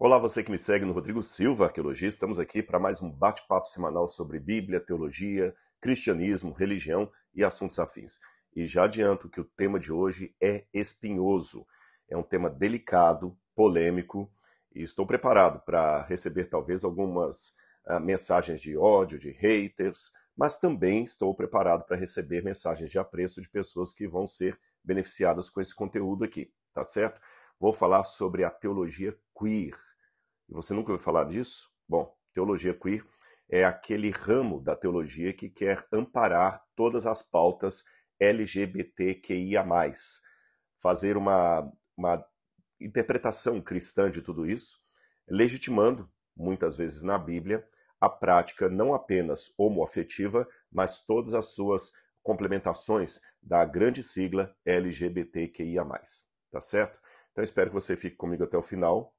Olá, você que me segue no Rodrigo Silva, arqueologista. Estamos aqui para mais um bate-papo semanal sobre Bíblia, teologia, cristianismo, religião e assuntos afins. E já adianto que o tema de hoje é espinhoso. É um tema delicado, polêmico, e estou preparado para receber talvez algumas uh, mensagens de ódio, de haters, mas também estou preparado para receber mensagens de apreço de pessoas que vão ser beneficiadas com esse conteúdo aqui, tá certo? Vou falar sobre a teologia queer. você nunca ouviu falar disso? Bom, teologia queer é aquele ramo da teologia que quer amparar todas as pautas LGBTQIA, fazer uma, uma interpretação cristã de tudo isso, legitimando, muitas vezes na Bíblia, a prática não apenas homoafetiva, mas todas as suas complementações da grande sigla LGBTQIA. Tá certo? Então espero que você fique comigo até o final.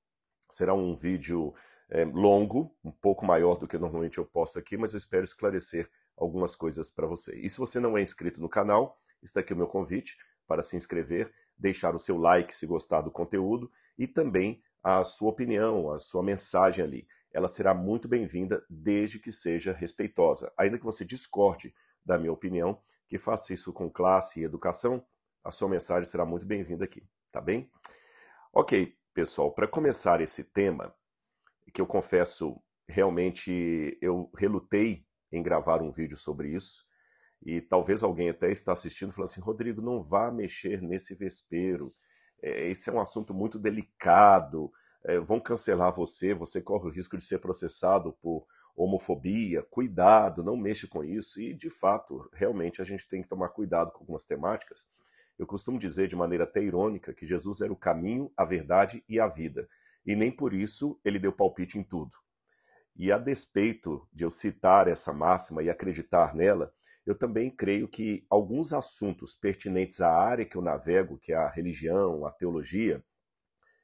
Será um vídeo é, longo, um pouco maior do que normalmente eu posto aqui, mas eu espero esclarecer algumas coisas para você. E se você não é inscrito no canal, está aqui o meu convite para se inscrever, deixar o seu like se gostar do conteúdo e também a sua opinião, a sua mensagem ali. Ela será muito bem-vinda desde que seja respeitosa. Ainda que você discorde da minha opinião, que faça isso com classe e educação, a sua mensagem será muito bem-vinda aqui, tá bem? Ok, pessoal, para começar esse tema, que eu confesso, realmente eu relutei em gravar um vídeo sobre isso, e talvez alguém até está assistindo falando assim, Rodrigo, não vá mexer nesse vespeiro, é, esse é um assunto muito delicado, é, vão cancelar você, você corre o risco de ser processado por homofobia, cuidado, não mexa com isso. E, de fato, realmente a gente tem que tomar cuidado com algumas temáticas. Eu costumo dizer de maneira até irônica que Jesus era o caminho, a verdade e a vida, e nem por isso ele deu palpite em tudo. E a despeito de eu citar essa máxima e acreditar nela, eu também creio que alguns assuntos pertinentes à área que eu navego, que é a religião, a teologia,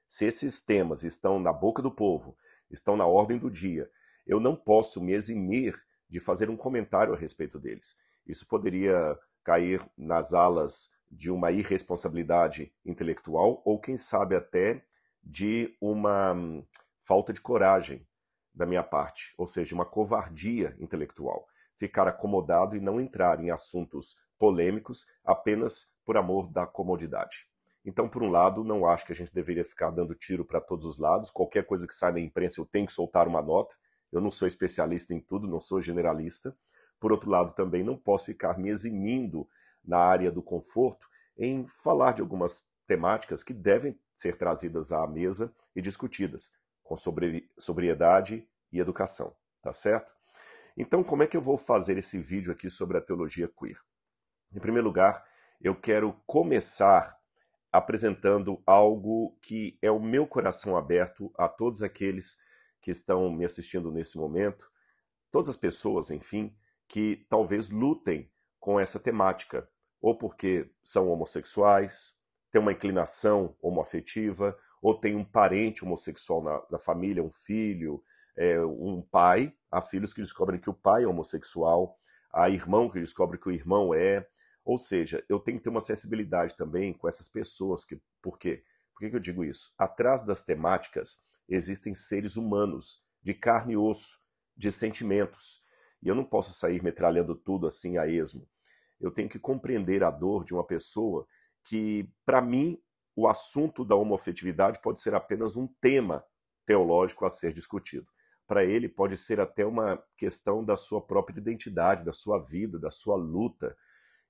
se esses temas estão na boca do povo, estão na ordem do dia, eu não posso me eximir de fazer um comentário a respeito deles. Isso poderia cair nas alas de uma irresponsabilidade intelectual ou, quem sabe, até de uma hum, falta de coragem da minha parte, ou seja, uma covardia intelectual. Ficar acomodado e não entrar em assuntos polêmicos apenas por amor da comodidade. Então, por um lado, não acho que a gente deveria ficar dando tiro para todos os lados. Qualquer coisa que sai da imprensa, eu tenho que soltar uma nota. Eu não sou especialista em tudo, não sou generalista. Por outro lado, também não posso ficar me eximindo na área do conforto em falar de algumas temáticas que devem ser trazidas à mesa e discutidas com sobre, sobriedade e educação, tá certo? Então, como é que eu vou fazer esse vídeo aqui sobre a teologia queer? Em primeiro lugar, eu quero começar apresentando algo que é o meu coração aberto a todos aqueles que estão me assistindo nesse momento, todas as pessoas, enfim, que talvez lutem com essa temática, ou porque são homossexuais, têm uma inclinação homoafetiva, ou tem um parente homossexual na, na família, um filho, é, um pai. Há filhos que descobrem que o pai é homossexual, há irmão que descobre que o irmão é. Ou seja, eu tenho que ter uma sensibilidade também com essas pessoas. Que, por quê? Por que, que eu digo isso? Atrás das temáticas existem seres humanos, de carne e osso, de sentimentos. E eu não posso sair metralhando tudo assim a esmo eu tenho que compreender a dor de uma pessoa que, para mim, o assunto da homofetividade pode ser apenas um tema teológico a ser discutido. Para ele, pode ser até uma questão da sua própria identidade, da sua vida, da sua luta.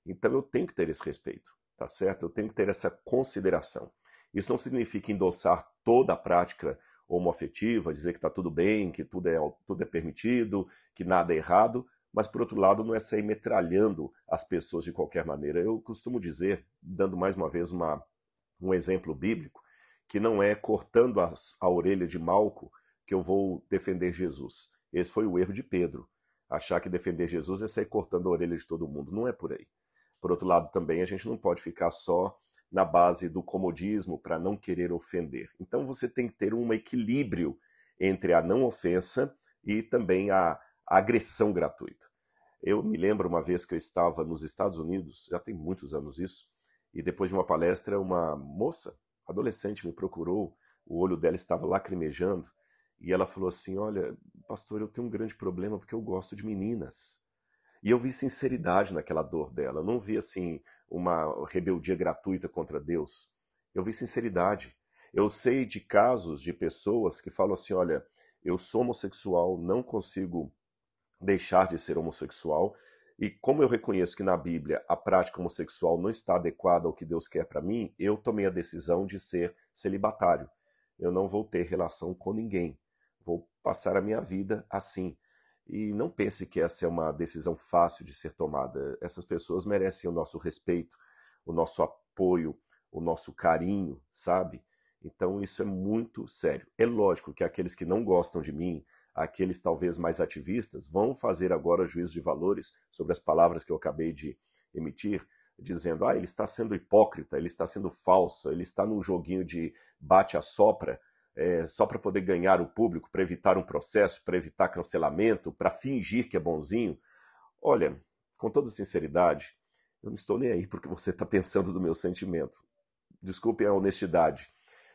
Então eu tenho que ter esse respeito, tá certo? Eu tenho que ter essa consideração. Isso não significa endossar toda a prática homoafetiva, dizer que está tudo bem, que tudo é, tudo é permitido, que nada é errado, mas por outro lado não é sair metralhando as pessoas de qualquer maneira. Eu costumo dizer, dando mais uma vez uma, um exemplo bíblico, que não é cortando a, a orelha de Malco que eu vou defender Jesus. Esse foi o erro de Pedro. Achar que defender Jesus é sair cortando a orelha de todo mundo. Não é por aí. Por outro lado, também a gente não pode ficar só na base do comodismo para não querer ofender. Então você tem que ter um equilíbrio entre a não ofensa e também a a agressão gratuita. Eu me lembro uma vez que eu estava nos Estados Unidos, já tem muitos anos isso, e depois de uma palestra, uma moça, adolescente, me procurou, o olho dela estava lacrimejando, e ela falou assim: Olha, pastor, eu tenho um grande problema porque eu gosto de meninas. E eu vi sinceridade naquela dor dela, eu não vi assim uma rebeldia gratuita contra Deus. Eu vi sinceridade. Eu sei de casos de pessoas que falam assim: olha, eu sou homossexual, não consigo deixar de ser homossexual. E como eu reconheço que na Bíblia a prática homossexual não está adequada ao que Deus quer para mim, eu tomei a decisão de ser celibatário. Eu não vou ter relação com ninguém. Vou passar a minha vida assim. E não pense que essa é uma decisão fácil de ser tomada. Essas pessoas merecem o nosso respeito, o nosso apoio, o nosso carinho, sabe? Então isso é muito sério. É lógico que aqueles que não gostam de mim, aqueles talvez mais ativistas, vão fazer agora juízo de valores sobre as palavras que eu acabei de emitir, dizendo: ah, ele está sendo hipócrita, ele está sendo falso, ele está num joguinho de bate-a-sopra. É, só para poder ganhar o público, para evitar um processo, para evitar cancelamento, para fingir que é bonzinho. Olha, com toda sinceridade, eu não estou nem aí porque você está pensando do meu sentimento. Desculpe a honestidade,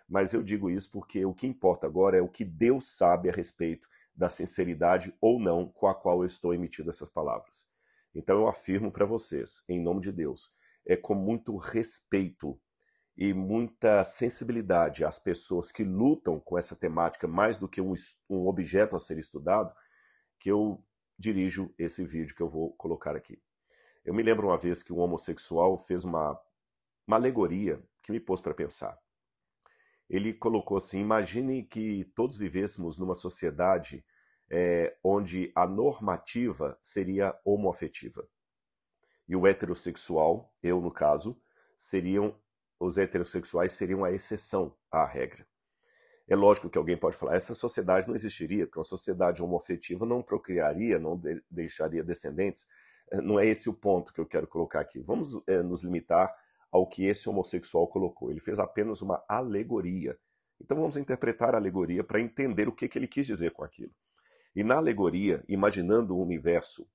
mas eu digo isso porque o que importa agora é o que Deus sabe a respeito da sinceridade ou não com a qual eu estou emitindo essas palavras. Então eu afirmo para vocês, em nome de Deus, é com muito respeito e muita sensibilidade às pessoas que lutam com essa temática mais do que um, um objeto a ser estudado que eu dirijo esse vídeo que eu vou colocar aqui. Eu me lembro uma vez que um homossexual fez uma, uma alegoria que me pôs para pensar. Ele colocou assim: imagine que todos vivêssemos numa sociedade é, onde a normativa seria homoafetiva. E o heterossexual, eu no caso, seriam os heterossexuais seriam a exceção à regra. É lógico que alguém pode falar, essa sociedade não existiria, porque uma sociedade homoafetiva não procriaria, não de deixaria descendentes. É, não é esse o ponto que eu quero colocar aqui. Vamos é, nos limitar ao que esse homossexual colocou. Ele fez apenas uma alegoria. Então vamos interpretar a alegoria para entender o que, que ele quis dizer com aquilo. E na alegoria, imaginando um universo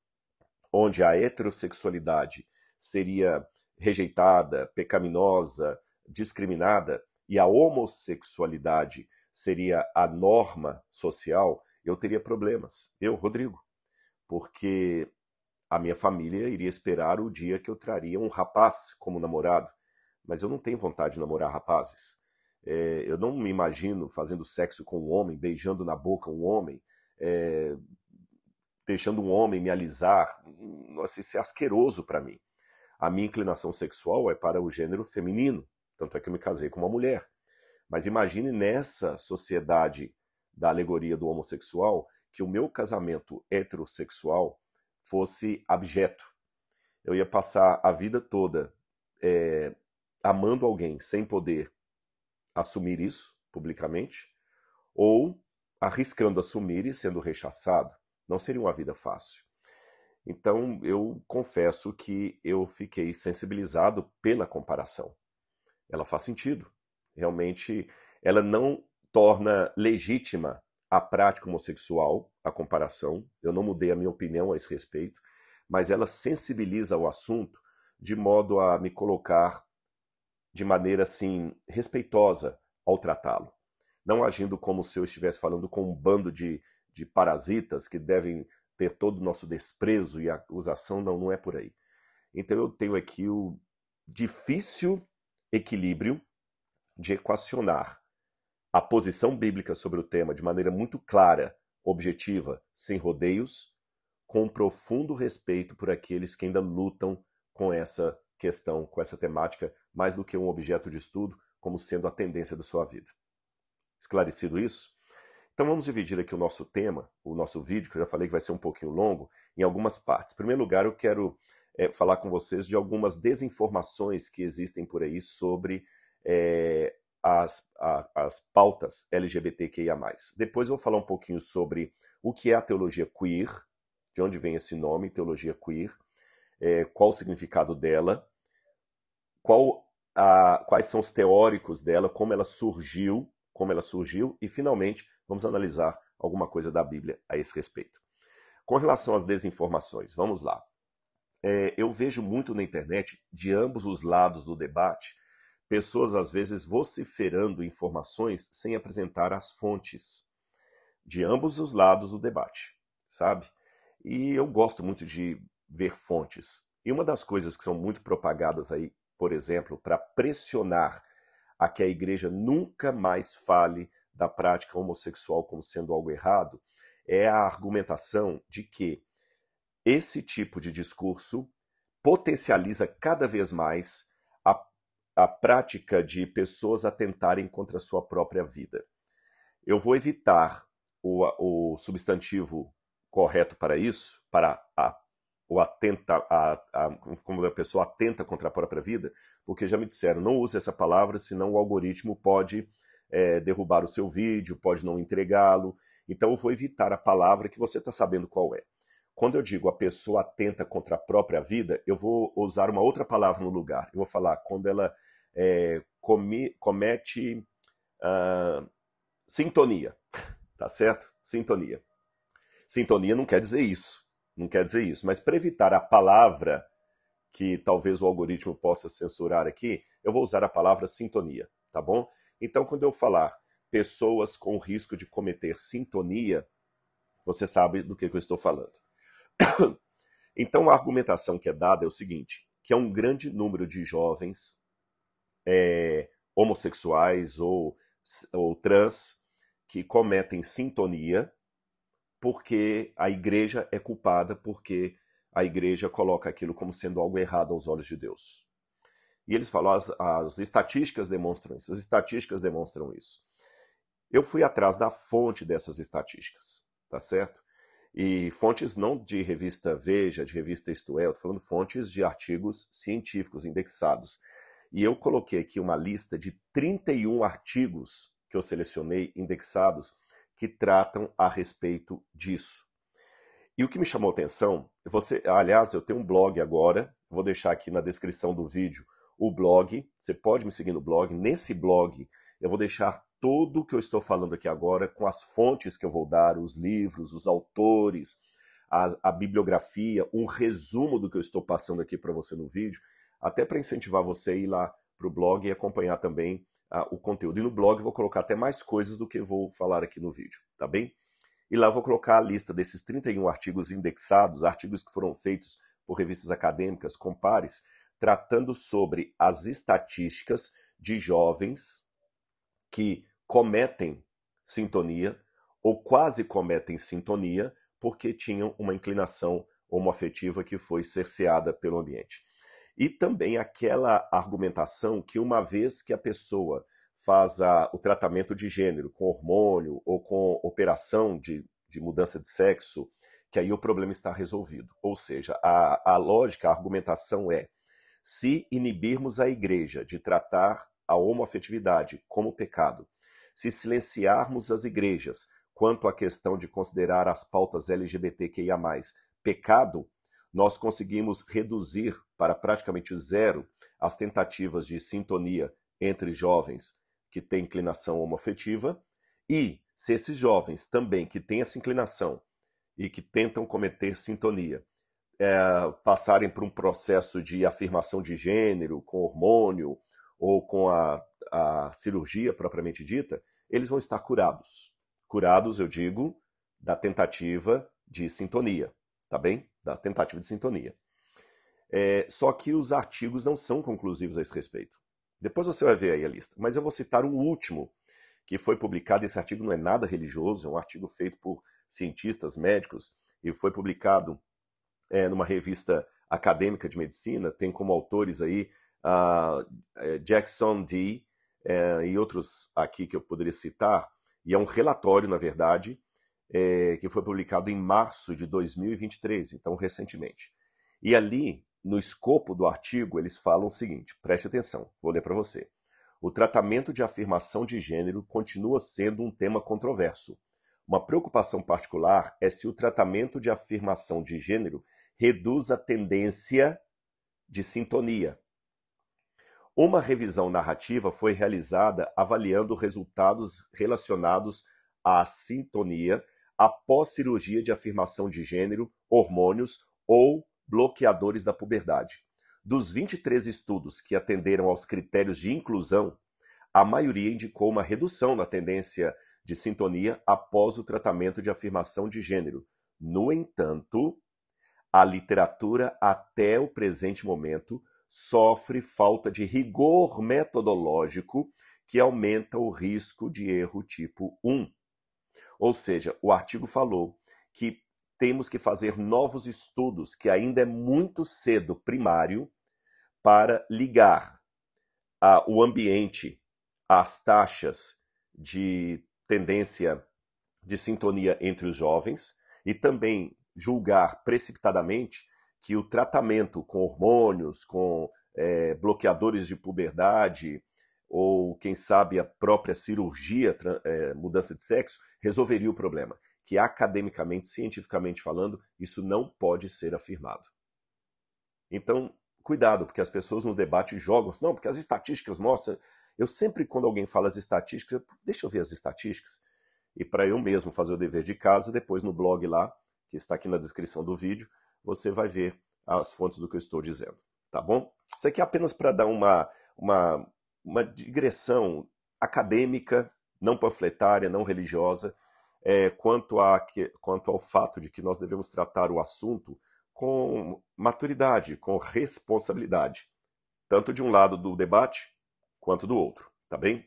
onde a heterossexualidade seria rejeitada, pecaminosa, discriminada, e a homossexualidade seria a norma social, eu teria problemas. Eu, Rodrigo. Porque a minha família iria esperar o dia que eu traria um rapaz como namorado. Mas eu não tenho vontade de namorar rapazes. É, eu não me imagino fazendo sexo com um homem, beijando na boca um homem, é, deixando um homem me alisar, nossa, hum, assim, isso é asqueroso para mim. A minha inclinação sexual é para o gênero feminino, tanto é que eu me casei com uma mulher. Mas imagine nessa sociedade da alegoria do homossexual que o meu casamento heterossexual fosse abjeto. Eu ia passar a vida toda é, amando alguém sem poder assumir isso publicamente, ou arriscando assumir e sendo rechaçado. Não seria uma vida fácil. Então, eu confesso que eu fiquei sensibilizado pela comparação. Ela faz sentido. Realmente, ela não torna legítima a prática homossexual, a comparação. Eu não mudei a minha opinião a esse respeito, mas ela sensibiliza o assunto de modo a me colocar de maneira assim respeitosa ao tratá-lo não agindo como se eu estivesse falando com um bando de, de parasitas que devem ter todo o nosso desprezo e acusação, não, não é por aí. Então eu tenho aqui o difícil equilíbrio de equacionar a posição bíblica sobre o tema de maneira muito clara, objetiva, sem rodeios, com um profundo respeito por aqueles que ainda lutam com essa questão, com essa temática, mais do que um objeto de estudo, como sendo a tendência da sua vida. Esclarecido isso? Então vamos dividir aqui o nosso tema, o nosso vídeo, que eu já falei que vai ser um pouquinho longo, em algumas partes. Em primeiro lugar, eu quero é, falar com vocês de algumas desinformações que existem por aí sobre é, as, a, as pautas LGBTQIA. Depois eu vou falar um pouquinho sobre o que é a teologia queer, de onde vem esse nome, teologia queer, é, qual o significado dela, qual a, quais são os teóricos dela, como ela surgiu como ela surgiu e, finalmente, vamos analisar alguma coisa da Bíblia a esse respeito. Com relação às desinformações, vamos lá. É, eu vejo muito na internet, de ambos os lados do debate, pessoas às vezes vociferando informações sem apresentar as fontes. De ambos os lados do debate, sabe? E eu gosto muito de ver fontes. E uma das coisas que são muito propagadas aí, por exemplo, para pressionar a que a igreja nunca mais fale da prática homossexual como sendo algo errado, é a argumentação de que esse tipo de discurso potencializa cada vez mais a, a prática de pessoas atentarem contra a sua própria vida. Eu vou evitar o, o substantivo correto para isso, para a ou atenta, a, a, como a pessoa atenta contra a própria vida, porque já me disseram, não use essa palavra, senão o algoritmo pode é, derrubar o seu vídeo, pode não entregá-lo. Então eu vou evitar a palavra que você está sabendo qual é. Quando eu digo a pessoa atenta contra a própria vida, eu vou usar uma outra palavra no lugar. Eu vou falar quando ela é, comete uh, sintonia, tá certo? Sintonia. Sintonia não quer dizer isso não quer dizer isso, mas para evitar a palavra que talvez o algoritmo possa censurar aqui, eu vou usar a palavra sintonia, tá bom? Então, quando eu falar pessoas com risco de cometer sintonia, você sabe do que, que eu estou falando. então, a argumentação que é dada é o seguinte: que é um grande número de jovens é, homossexuais ou, ou trans que cometem sintonia porque a igreja é culpada, porque a igreja coloca aquilo como sendo algo errado aos olhos de Deus. E eles falam, as, as estatísticas demonstram isso, as estatísticas demonstram isso. Eu fui atrás da fonte dessas estatísticas, tá certo? E fontes não de revista Veja, de revista Isto É, eu tô falando fontes de artigos científicos indexados. E eu coloquei aqui uma lista de 31 artigos que eu selecionei indexados que tratam a respeito disso. E o que me chamou a atenção, você, aliás, eu tenho um blog agora, vou deixar aqui na descrição do vídeo o blog, você pode me seguir no blog. Nesse blog eu vou deixar tudo o que eu estou falando aqui agora com as fontes que eu vou dar, os livros, os autores, a, a bibliografia, um resumo do que eu estou passando aqui para você no vídeo, até para incentivar você a ir lá para o blog e acompanhar também ah, o conteúdo. E no blog vou colocar até mais coisas do que vou falar aqui no vídeo, tá bem? E lá vou colocar a lista desses 31 artigos indexados, artigos que foram feitos por revistas acadêmicas, compares, tratando sobre as estatísticas de jovens que cometem sintonia ou quase cometem sintonia porque tinham uma inclinação homoafetiva que foi cerceada pelo ambiente. E também aquela argumentação que, uma vez que a pessoa faz a, o tratamento de gênero com hormônio ou com operação de, de mudança de sexo, que aí o problema está resolvido. Ou seja, a, a lógica, a argumentação é: se inibirmos a igreja de tratar a homoafetividade como pecado, se silenciarmos as igrejas quanto à questão de considerar as pautas LGBTQIA, pecado, nós conseguimos reduzir para praticamente zero as tentativas de sintonia entre jovens que têm inclinação homoafetiva e se esses jovens também que têm essa inclinação e que tentam cometer sintonia é, passarem por um processo de afirmação de gênero com hormônio ou com a, a cirurgia propriamente dita, eles vão estar curados. Curados, eu digo, da tentativa de sintonia, tá bem? da tentativa de sintonia. É, só que os artigos não são conclusivos a esse respeito. Depois você vai ver aí a lista. Mas eu vou citar um último que foi publicado. Esse artigo não é nada religioso, é um artigo feito por cientistas, médicos, e foi publicado é, numa revista acadêmica de medicina. Tem como autores aí uh, Jackson D. Uh, é, e outros aqui que eu poderia citar. E é um relatório, na verdade, é, que foi publicado em março de 2023, então recentemente. E ali, no escopo do artigo, eles falam o seguinte: preste atenção, vou ler para você. O tratamento de afirmação de gênero continua sendo um tema controverso. Uma preocupação particular é se o tratamento de afirmação de gênero reduz a tendência de sintonia. Uma revisão narrativa foi realizada avaliando resultados relacionados à sintonia após cirurgia de afirmação de gênero, hormônios ou bloqueadores da puberdade. Dos 23 estudos que atenderam aos critérios de inclusão, a maioria indicou uma redução na tendência de sintonia após o tratamento de afirmação de gênero. No entanto, a literatura até o presente momento sofre falta de rigor metodológico que aumenta o risco de erro tipo 1 ou seja, o artigo falou que temos que fazer novos estudos, que ainda é muito cedo, primário, para ligar a, ah, o ambiente às taxas de tendência de sintonia entre os jovens e também julgar precipitadamente que o tratamento com hormônios, com é, bloqueadores de puberdade, ou quem sabe a própria cirurgia, é, mudança de sexo, resolveria o problema. Que academicamente, cientificamente falando, isso não pode ser afirmado. Então, cuidado, porque as pessoas no debate jogam, não, porque as estatísticas mostram. Eu sempre, quando alguém fala as estatísticas, eu, deixa eu ver as estatísticas. E para eu mesmo fazer o dever de casa, depois no blog lá, que está aqui na descrição do vídeo, você vai ver as fontes do que eu estou dizendo, tá bom? Isso aqui é apenas para dar uma, uma uma digressão acadêmica, não panfletária, não religiosa, é, quanto, a, que, quanto ao fato de que nós devemos tratar o assunto com maturidade, com responsabilidade, tanto de um lado do debate quanto do outro, tá bem?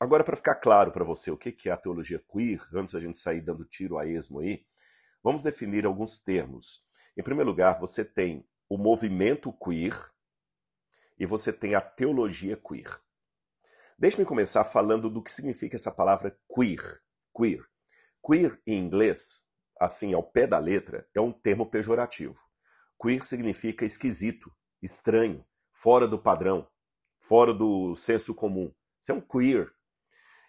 Agora, para ficar claro para você o que é a teologia queer, antes da gente sair dando tiro a esmo aí, vamos definir alguns termos. Em primeiro lugar, você tem o movimento queer, e você tem a teologia queer. Deixe-me começar falando do que significa essa palavra queer. Queer. Queer em inglês, assim ao pé da letra, é um termo pejorativo. Queer significa esquisito, estranho, fora do padrão, fora do senso comum. Isso é um queer.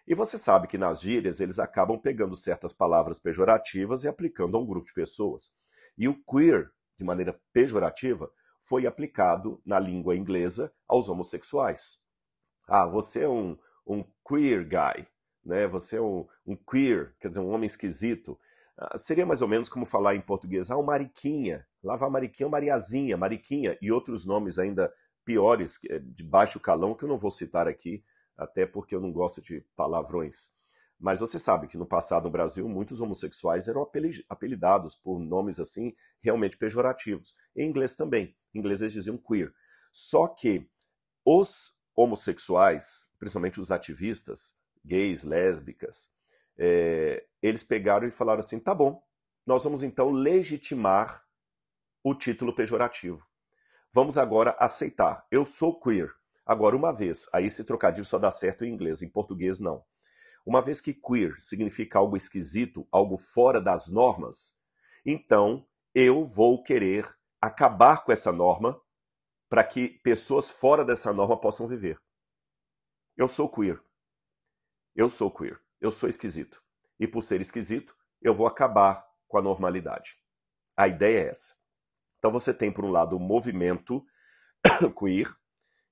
E você sabe que nas gírias eles acabam pegando certas palavras pejorativas e aplicando a um grupo de pessoas. E o queer, de maneira pejorativa, foi aplicado na língua inglesa aos homossexuais. Ah, você é um, um queer guy, né? Você é um, um queer, quer dizer, um homem esquisito. Ah, seria mais ou menos como falar em português, ah, o mariquinha, lava mariquinha, mariazinha, mariquinha e outros nomes ainda piores, eh, de baixo calão, que eu não vou citar aqui, até porque eu não gosto de palavrões. Mas você sabe que no passado no Brasil muitos homossexuais eram apelidados por nomes assim realmente pejorativos. Em inglês também. Em inglês eles diziam queer. Só que os homossexuais, principalmente os ativistas, gays, lésbicas, é, eles pegaram e falaram assim: tá bom, nós vamos então legitimar o título pejorativo. Vamos agora aceitar. Eu sou queer. Agora, uma vez, aí esse trocadilho só dá certo em inglês, em português não. Uma vez que queer significa algo esquisito, algo fora das normas, então eu vou querer acabar com essa norma para que pessoas fora dessa norma possam viver. Eu sou queer. Eu sou queer. Eu sou esquisito. E por ser esquisito, eu vou acabar com a normalidade. A ideia é essa. Então você tem, por um lado, o movimento queer,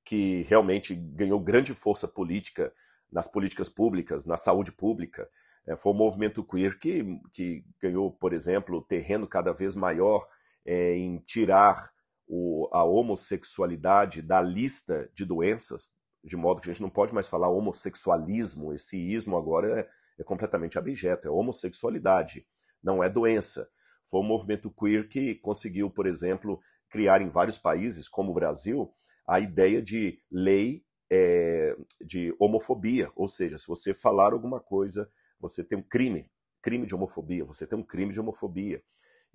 que realmente ganhou grande força política nas políticas públicas, na saúde pública. É, foi o movimento queer que, que ganhou, por exemplo, terreno cada vez maior é, em tirar o, a homossexualidade da lista de doenças, de modo que a gente não pode mais falar homossexualismo, esse ismo agora é, é completamente abjeto, é homossexualidade, não é doença. Foi o movimento queer que conseguiu, por exemplo, criar em vários países, como o Brasil, a ideia de lei é, de homofobia, ou seja, se você falar alguma coisa, você tem um crime, crime de homofobia, você tem um crime de homofobia.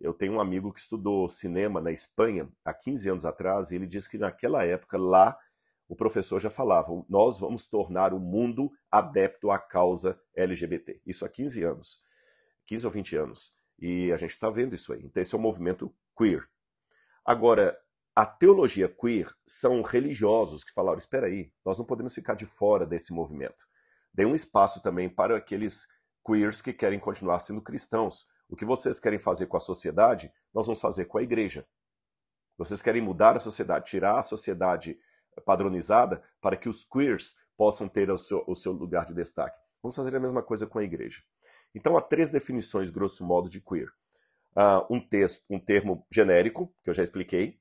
Eu tenho um amigo que estudou cinema na Espanha há 15 anos atrás e ele disse que naquela época lá o professor já falava: nós vamos tornar o mundo adepto à causa LGBT. Isso há 15 anos, 15 ou 20 anos. E a gente está vendo isso aí. Então, esse é o um movimento queer. Agora, a teologia queer são religiosos que falaram: espera aí, nós não podemos ficar de fora desse movimento. Dê um espaço também para aqueles queers que querem continuar sendo cristãos. O que vocês querem fazer com a sociedade, nós vamos fazer com a igreja. Vocês querem mudar a sociedade, tirar a sociedade padronizada para que os queers possam ter o seu, o seu lugar de destaque. Vamos fazer a mesma coisa com a igreja. Então há três definições, grosso modo, de queer. Uh, um, texto, um termo genérico, que eu já expliquei,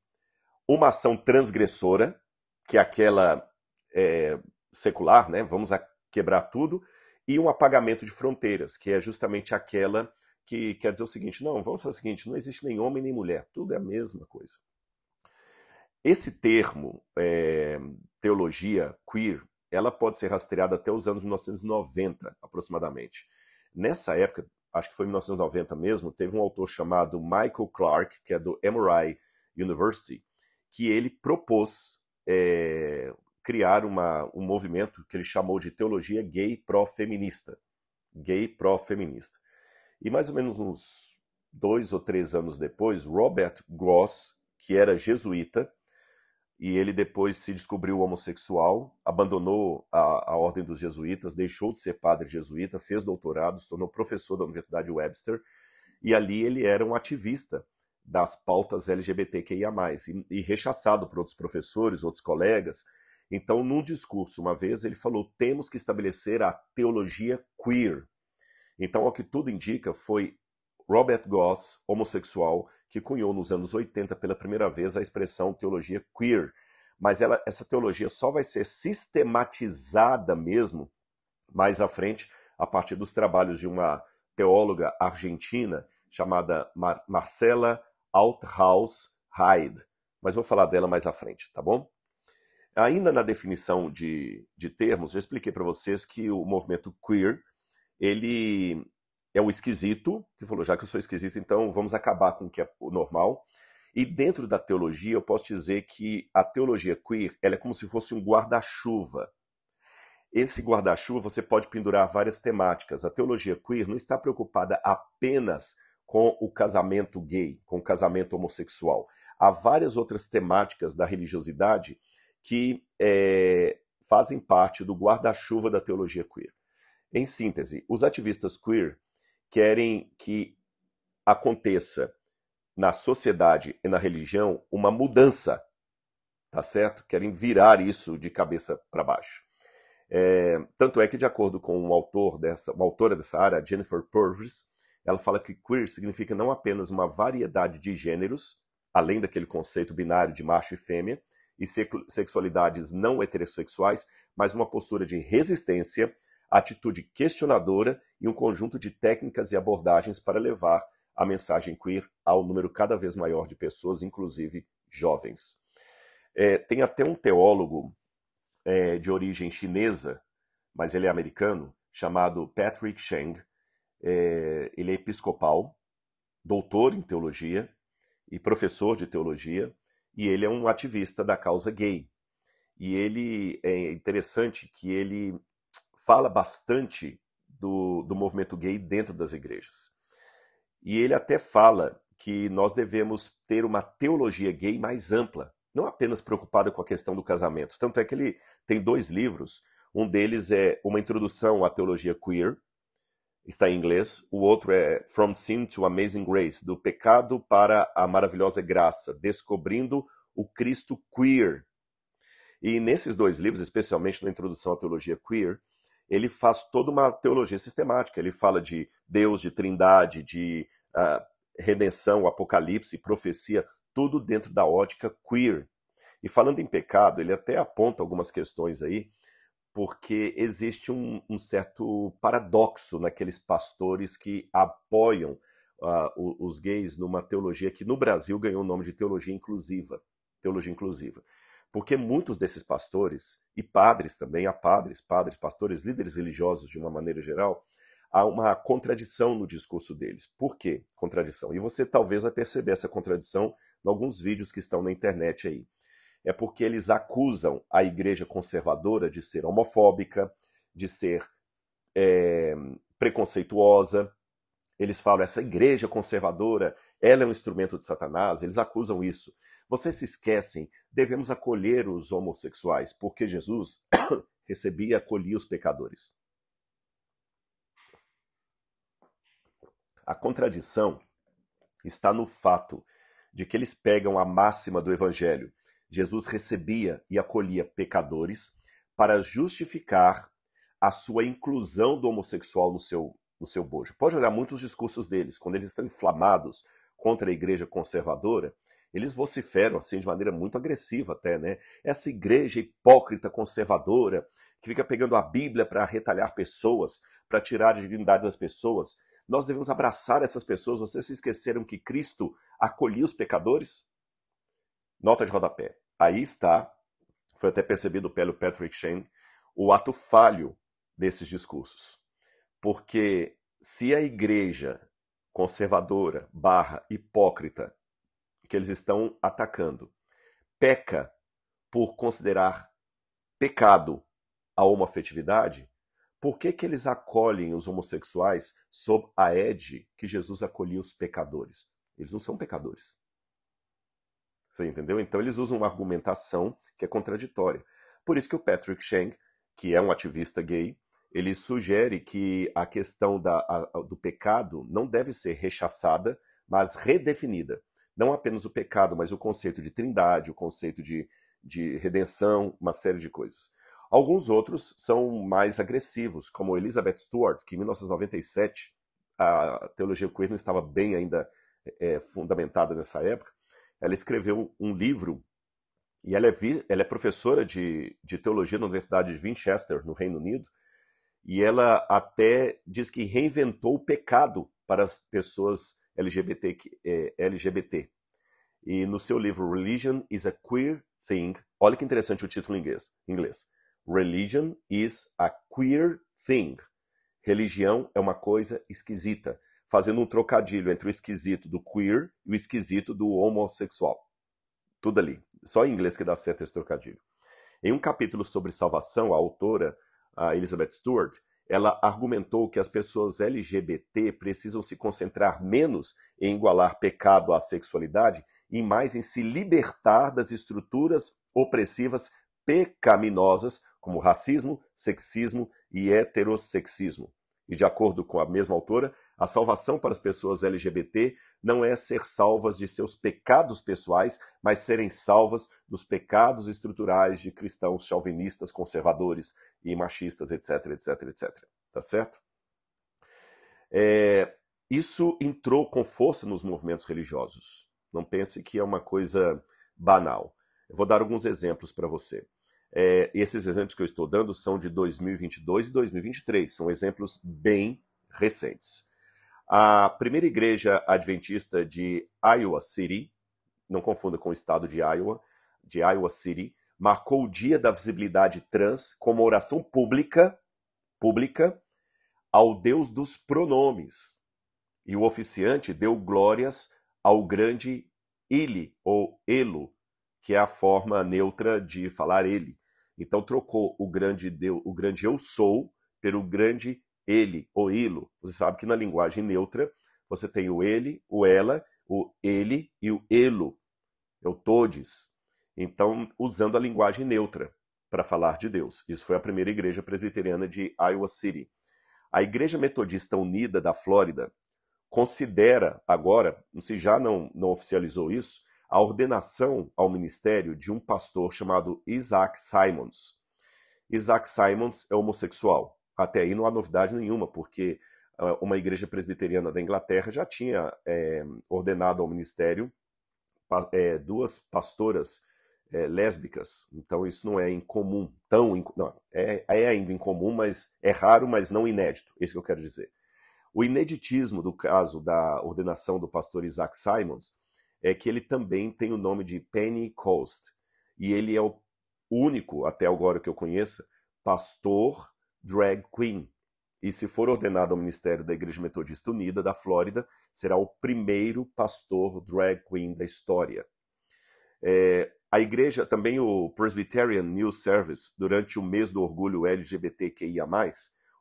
uma ação transgressora, que é aquela é, secular, né? Vamos quebrar tudo, e um apagamento de fronteiras, que é justamente aquela que quer dizer o seguinte: não, vamos fazer o seguinte, não existe nem homem nem mulher, tudo é a mesma coisa. Esse termo, é, teologia queer, ela pode ser rastreada até os anos 1990, aproximadamente. Nessa época, acho que foi 1990 mesmo, teve um autor chamado Michael Clark, que é do MRI University, que ele propôs é, criar uma, um movimento que ele chamou de teologia gay pró-feminista. Gay pró-feminista. E mais ou menos uns dois ou três anos depois, Robert Gross, que era jesuíta, e ele depois se descobriu homossexual, abandonou a, a ordem dos jesuítas, deixou de ser padre jesuíta, fez doutorado, se tornou professor da Universidade Webster, e ali ele era um ativista das pautas LGBTQIA+, e, e rechaçado por outros professores, outros colegas. Então, num discurso, uma vez, ele falou, temos que estabelecer a teologia queer. Então, ao que tudo indica, foi Robert Goss, homossexual, que cunhou nos anos 80 pela primeira vez a expressão teologia queer. Mas ela, essa teologia só vai ser sistematizada mesmo mais à frente, a partir dos trabalhos de uma teóloga argentina chamada Mar Marcela Outhouse Hyde, mas vou falar dela mais à frente, tá bom? Ainda na definição de, de termos, já expliquei para vocês que o movimento queer, ele é o esquisito, que falou, já que eu sou esquisito, então vamos acabar com o que é o normal. E dentro da teologia, eu posso dizer que a teologia queer ela é como se fosse um guarda-chuva. Esse guarda-chuva você pode pendurar várias temáticas. A teologia queer não está preocupada apenas com o casamento gay, com o casamento homossexual. Há várias outras temáticas da religiosidade que é, fazem parte do guarda-chuva da teologia queer. Em síntese, os ativistas queer querem que aconteça na sociedade e na religião uma mudança, tá certo? Querem virar isso de cabeça para baixo. É, tanto é que, de acordo com um autor dessa, uma autora dessa área, Jennifer Purves, ela fala que queer significa não apenas uma variedade de gêneros, além daquele conceito binário de macho e fêmea, e sexualidades não heterossexuais, mas uma postura de resistência, atitude questionadora e um conjunto de técnicas e abordagens para levar a mensagem queer ao número cada vez maior de pessoas, inclusive jovens. É, tem até um teólogo é, de origem chinesa, mas ele é americano, chamado Patrick Cheng, é, ele é episcopal, doutor em teologia e professor de teologia, e ele é um ativista da causa gay. E ele é interessante que ele fala bastante do, do movimento gay dentro das igrejas. E ele até fala que nós devemos ter uma teologia gay mais ampla, não apenas preocupada com a questão do casamento. Tanto é que ele tem dois livros. Um deles é Uma Introdução à Teologia Queer, está em inglês. O outro é From Sin to Amazing Grace, do pecado para a maravilhosa graça, descobrindo o Cristo queer. E nesses dois livros, especialmente na introdução à teologia queer, ele faz toda uma teologia sistemática. Ele fala de Deus, de Trindade, de uh, redenção, Apocalipse, profecia, tudo dentro da ótica queer. E falando em pecado, ele até aponta algumas questões aí porque existe um, um certo paradoxo naqueles pastores que apoiam uh, os gays numa teologia que no Brasil ganhou o nome de teologia inclusiva. Teologia inclusiva. Porque muitos desses pastores, e padres também, há padres, padres, pastores, líderes religiosos de uma maneira geral, há uma contradição no discurso deles. Por que contradição? E você talvez vai perceber essa contradição em alguns vídeos que estão na internet aí é porque eles acusam a igreja conservadora de ser homofóbica, de ser é, preconceituosa. Eles falam, essa igreja conservadora, ela é um instrumento de Satanás, eles acusam isso. Vocês se esquecem, devemos acolher os homossexuais, porque Jesus recebia e acolhia os pecadores. A contradição está no fato de que eles pegam a máxima do evangelho, Jesus recebia e acolhia pecadores para justificar a sua inclusão do homossexual no seu, no seu bojo. Pode olhar muitos discursos deles, quando eles estão inflamados contra a igreja conservadora, eles vociferam assim de maneira muito agressiva até, né? Essa igreja hipócrita conservadora que fica pegando a Bíblia para retalhar pessoas, para tirar a dignidade das pessoas. Nós devemos abraçar essas pessoas. Vocês se esqueceram que Cristo acolhia os pecadores? Nota de rodapé. Aí está, foi até percebido pelo Patrick Shane, o ato falho desses discursos. Porque se a igreja conservadora, barra, hipócrita, que eles estão atacando, peca por considerar pecado a homofetividade, por que, que eles acolhem os homossexuais sob a ed que Jesus acolhia os pecadores? Eles não são pecadores. Você entendeu? Então eles usam uma argumentação que é contraditória. Por isso que o Patrick Shank, que é um ativista gay, ele sugere que a questão da, a, do pecado não deve ser rechaçada, mas redefinida. Não apenas o pecado, mas o conceito de trindade, o conceito de, de redenção, uma série de coisas. Alguns outros são mais agressivos, como Elizabeth Stuart, que em 1997 a teologia queer não estava bem ainda é, fundamentada nessa época, ela escreveu um livro e ela é, ela é professora de, de teologia na Universidade de Winchester, no Reino Unido, e ela até diz que reinventou o pecado para as pessoas LGBT. Eh, LGBT. E no seu livro Religion is a Queer Thing, olha que interessante o título em inglês. inglês. Religion is a Queer Thing. Religião é uma coisa esquisita fazendo um trocadilho entre o esquisito do queer e o esquisito do homossexual. Tudo ali. Só em inglês que dá certo esse trocadilho. Em um capítulo sobre salvação, a autora, a Elizabeth Stewart, ela argumentou que as pessoas LGBT precisam se concentrar menos em igualar pecado à sexualidade e mais em se libertar das estruturas opressivas pecaminosas, como racismo, sexismo e heterossexismo. E de acordo com a mesma autora, a salvação para as pessoas LGBT não é ser salvas de seus pecados pessoais, mas serem salvas dos pecados estruturais de cristãos chauvinistas, conservadores e machistas, etc, etc, etc. Tá certo? É, isso entrou com força nos movimentos religiosos. Não pense que é uma coisa banal. Eu vou dar alguns exemplos para você. É, esses exemplos que eu estou dando são de 2022 e 2023, são exemplos bem recentes. A primeira igreja adventista de Iowa City, não confunda com o estado de Iowa, de Iowa City, marcou o dia da visibilidade trans como oração pública, pública ao Deus dos pronomes. E o oficiante deu glórias ao grande ele ou elo, que é a forma neutra de falar ele. Então trocou o grande Deus, o grande eu sou pelo grande ele ou ilo. Você sabe que na linguagem neutra você tem o ele, o ela, o ele e o elo. Eu é todes. Então, usando a linguagem neutra para falar de Deus. Isso foi a primeira igreja presbiteriana de Iowa City. A Igreja Metodista Unida da Flórida considera agora, se já não, não oficializou isso, a ordenação ao ministério de um pastor chamado Isaac Simons. Isaac Simons é homossexual. Até aí não há novidade nenhuma, porque ah, uma igreja presbiteriana da Inglaterra já tinha é, ordenado ao ministério é, duas pastoras é, lésbicas. Então isso não é incomum, tão inc... não, é, é ainda incomum, mas é raro, mas não inédito. É isso que eu quero dizer. O ineditismo do caso da ordenação do pastor Isaac Simons é que ele também tem o nome de Penny Coast e ele é o único até agora que eu conheça pastor drag queen. E se for ordenado ao ministério da Igreja Metodista Unida da Flórida, será o primeiro pastor drag queen da história. É, a igreja, também o Presbyterian News Service, durante o mês do orgulho LGBTQIA,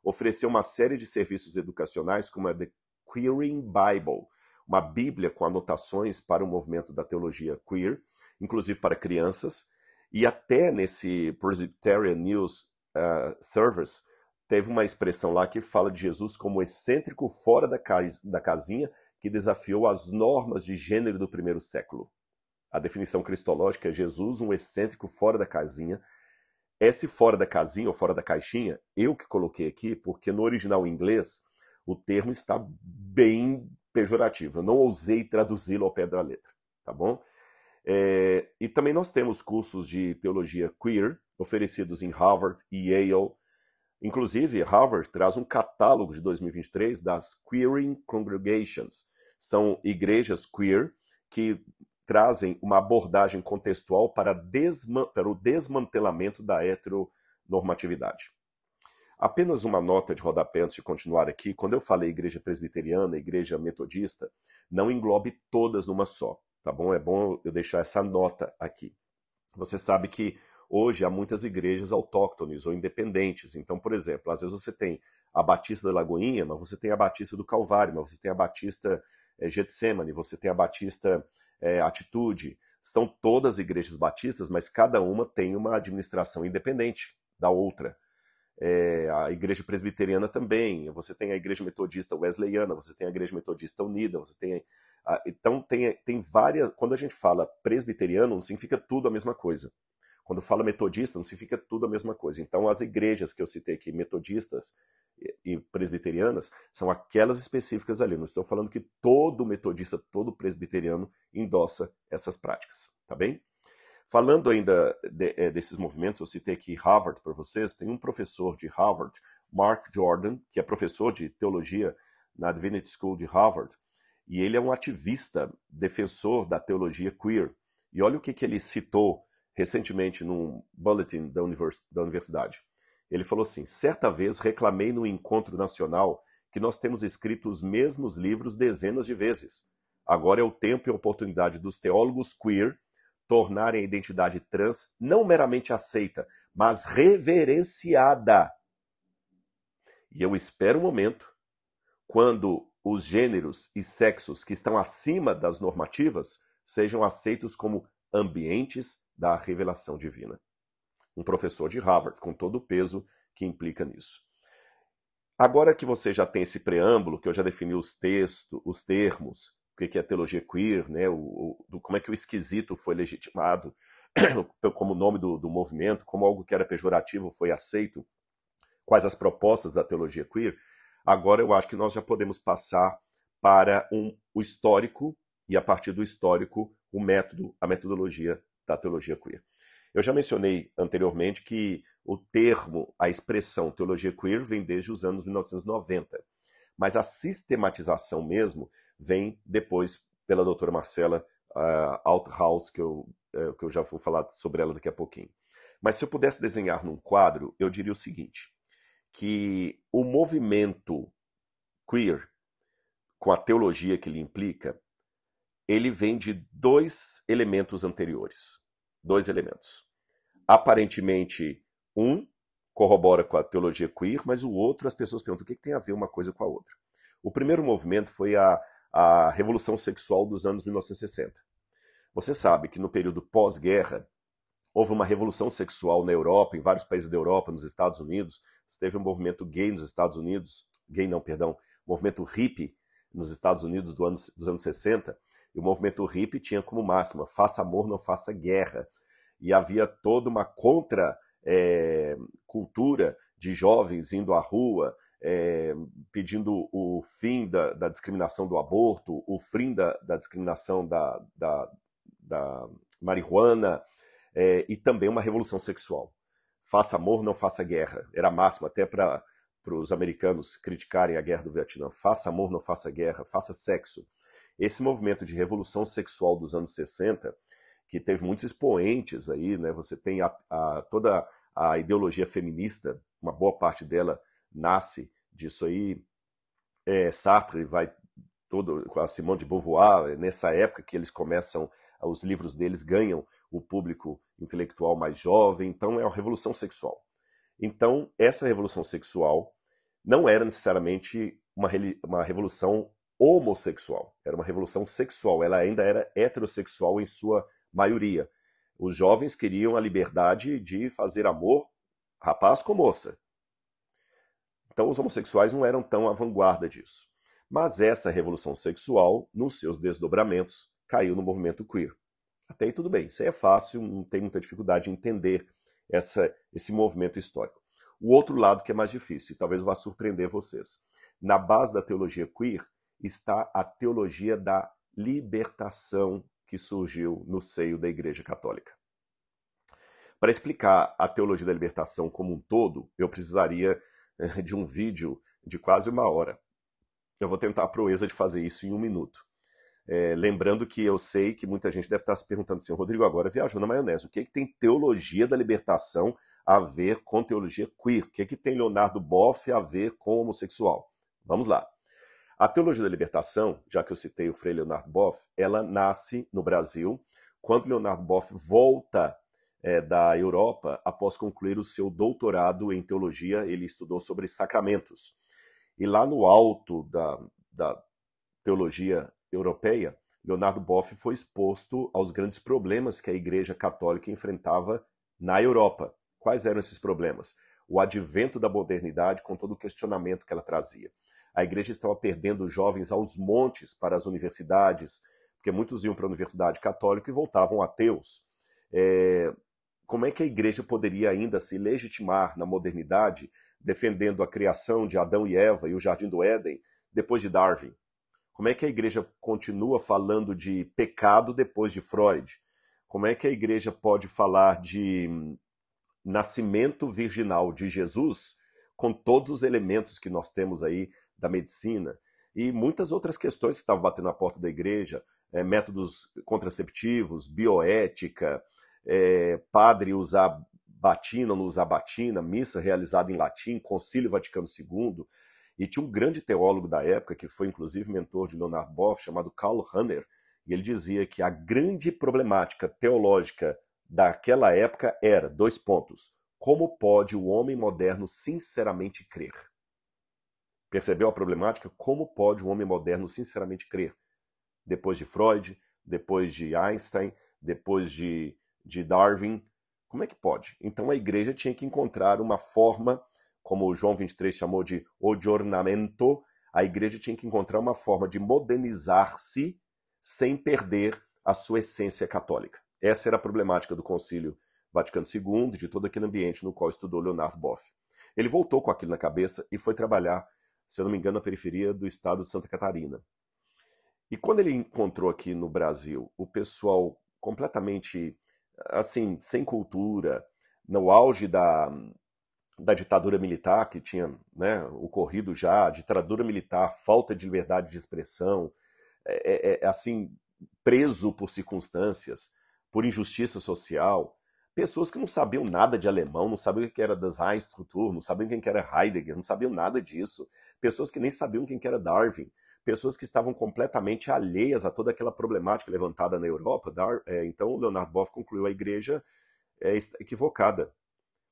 ofereceu uma série de serviços educacionais, como a The Queering Bible, uma Bíblia com anotações para o movimento da teologia queer, inclusive para crianças, e até nesse Presbyterian News uh, Service teve uma expressão lá que fala de Jesus como excêntrico fora da, da casinha que desafiou as normas de gênero do primeiro século. A definição cristológica é Jesus, um excêntrico fora da casinha. Esse fora da casinha ou fora da caixinha, eu que coloquei aqui, porque no original inglês o termo está bem pejorativo. Eu não ousei traduzi-lo ao pé da letra, tá bom? É, e também nós temos cursos de teologia queer oferecidos em Harvard e Yale, Inclusive, Harvard traz um catálogo de 2023 das Queering Congregations. São igrejas queer que trazem uma abordagem contextual para, para o desmantelamento da heteronormatividade. Apenas uma nota de rodapé antes de continuar aqui. Quando eu falei igreja presbiteriana, igreja metodista, não englobe todas numa só, tá bom? É bom eu deixar essa nota aqui. Você sabe que Hoje há muitas igrejas autóctones ou independentes. Então, por exemplo, às vezes você tem a Batista da Lagoinha, mas você tem a Batista do Calvário, mas você tem a Batista é, Getsemane, você tem a Batista é, Atitude. São todas igrejas batistas, mas cada uma tem uma administração independente da outra. É, a igreja presbiteriana também, você tem a igreja metodista wesleyana, você tem a igreja metodista unida, você tem. A, então tem, tem várias. Quando a gente fala presbiteriano, não significa tudo a mesma coisa. Quando fala metodista, não significa tudo a mesma coisa. Então, as igrejas que eu citei aqui, metodistas e presbiterianas, são aquelas específicas ali. Não estou falando que todo metodista, todo presbiteriano endossa essas práticas, tá bem? Falando ainda de, é, desses movimentos, eu citei aqui Harvard para vocês, tem um professor de Harvard, Mark Jordan, que é professor de teologia na Divinity School de Harvard, e ele é um ativista defensor da teologia queer. E olha o que, que ele citou recentemente num bulletin da, univers da universidade. Ele falou assim: certa vez reclamei no encontro nacional que nós temos escrito os mesmos livros dezenas de vezes. Agora é o tempo e a oportunidade dos teólogos queer tornarem a identidade trans não meramente aceita, mas reverenciada. E eu espero o um momento quando os gêneros e sexos que estão acima das normativas sejam aceitos como ambientes da revelação divina. Um professor de Harvard, com todo o peso que implica nisso. Agora que você já tem esse preâmbulo, que eu já defini os textos, os termos, o que é teologia queer, né, o, o, como é que o esquisito foi legitimado como nome do, do movimento, como algo que era pejorativo foi aceito, quais as propostas da teologia queer, agora eu acho que nós já podemos passar para um, o histórico e, a partir do histórico, o método, a metodologia da teologia queer. Eu já mencionei anteriormente que o termo, a expressão teologia queer vem desde os anos 1990, mas a sistematização mesmo vem depois pela doutora Marcela uh, Althaus, que eu, uh, que eu já vou falar sobre ela daqui a pouquinho. Mas se eu pudesse desenhar num quadro, eu diria o seguinte, que o movimento queer, com a teologia que lhe implica, ele vem de dois elementos anteriores. Dois elementos. Aparentemente, um corrobora com a teologia queer, mas o outro as pessoas perguntam o que, tem a ver uma coisa com a outra. O primeiro movimento foi a, a Revolução Sexual dos anos 1960. Você sabe que no período pós-guerra houve uma revolução sexual na Europa, em vários países da Europa, nos Estados Unidos. Você teve um movimento gay nos Estados Unidos, gay não, perdão, movimento hippie nos Estados Unidos do ano, dos anos 60 o movimento hippie tinha como máxima: faça amor, não faça guerra. E havia toda uma contra é, cultura de jovens indo à rua, é, pedindo o fim da, da, discriminação do aborto, o fim da, da discriminação da, da, da marihuana é, e também uma revolução sexual. Faça amor, não faça guerra. Era máximo até para os americanos criticarem a guerra do Vietnã. Faça amor, não faça guerra. Faça sexo. Esse movimento de revolução sexual dos anos 60, que teve muitos expoentes aí, né? Você tem a, a, toda a ideologia feminista, uma boa parte dela nasce disso aí. É, Sartre vai todo com a Simone de Beauvoir é nessa época que eles começam, os livros deles ganham o público intelectual mais jovem. Então é uma revolução sexual. Então essa revolução sexual não era necessariamente uma, uma revolução homossexual. Era uma revolução sexual, ela ainda era heterossexual em sua maioria. Os jovens queriam a liberdade de fazer amor, rapaz com moça. Então os homossexuais não eram tão à vanguarda disso. Mas essa revolução sexual, nos seus desdobramentos, caiu no movimento queer. Até aí tudo bem, isso aí é fácil, não tem muita dificuldade em entender essa, esse movimento histórico. O outro lado que é mais difícil, e talvez vá surpreender vocês. Na base da teologia queer, está a teologia da libertação que surgiu no seio da Igreja Católica. Para explicar a teologia da libertação como um todo, eu precisaria eh, de um vídeo de quase uma hora. Eu vou tentar a proeza de fazer isso em um minuto. É, lembrando que eu sei que muita gente deve estar se perguntando assim, Rodrigo, agora viajou na maionese, o que, é que tem teologia da libertação a ver com teologia queer? O que, é que tem Leonardo Boff a ver com homossexual? Vamos lá. A teologia da libertação, já que eu citei o Frei Leonardo Boff, ela nasce no Brasil quando Leonardo Boff volta é, da Europa após concluir o seu doutorado em teologia. Ele estudou sobre sacramentos. E lá no alto da, da teologia europeia, Leonardo Boff foi exposto aos grandes problemas que a Igreja Católica enfrentava na Europa. Quais eram esses problemas? O advento da modernidade com todo o questionamento que ela trazia. A igreja estava perdendo jovens aos montes para as universidades, porque muitos iam para a universidade católica e voltavam ateus. É... como é que a igreja poderia ainda se legitimar na modernidade, defendendo a criação de Adão e Eva e o Jardim do Éden, depois de Darwin? Como é que a igreja continua falando de pecado depois de Freud? Como é que a igreja pode falar de nascimento virginal de Jesus com todos os elementos que nós temos aí da medicina e muitas outras questões que estavam batendo na porta da igreja, é, métodos contraceptivos, bioética, é, padre usar batina, não usar batina, missa realizada em latim, concílio Vaticano II, e tinha um grande teólogo da época, que foi inclusive mentor de Leonard Boff, chamado Karl Hanner, e ele dizia que a grande problemática teológica daquela época era, dois pontos, como pode o homem moderno sinceramente crer? Percebeu a problemática? Como pode um homem moderno sinceramente crer? Depois de Freud, depois de Einstein, depois de, de Darwin, como é que pode? Então a igreja tinha que encontrar uma forma, como o João 23 chamou de odornamento, a igreja tinha que encontrar uma forma de modernizar-se sem perder a sua essência católica. Essa era a problemática do Concílio Vaticano II, de todo aquele ambiente no qual estudou Leonardo Boff. Ele voltou com aquilo na cabeça e foi trabalhar se eu não me engano, na periferia do estado de Santa Catarina. E quando ele encontrou aqui no Brasil o pessoal completamente assim, sem cultura, no auge da, da ditadura militar que tinha né, ocorrido já, ditadura militar, falta de liberdade de expressão, é, é, é assim, preso por circunstâncias, por injustiça social, Pessoas que não sabiam nada de alemão, não sabiam o que era Designstruktur, não sabiam quem era Heidegger, não sabiam nada disso. Pessoas que nem sabiam quem era Darwin. Pessoas que estavam completamente alheias a toda aquela problemática levantada na Europa. É, então, Leonardo Boff concluiu a igreja é equivocada.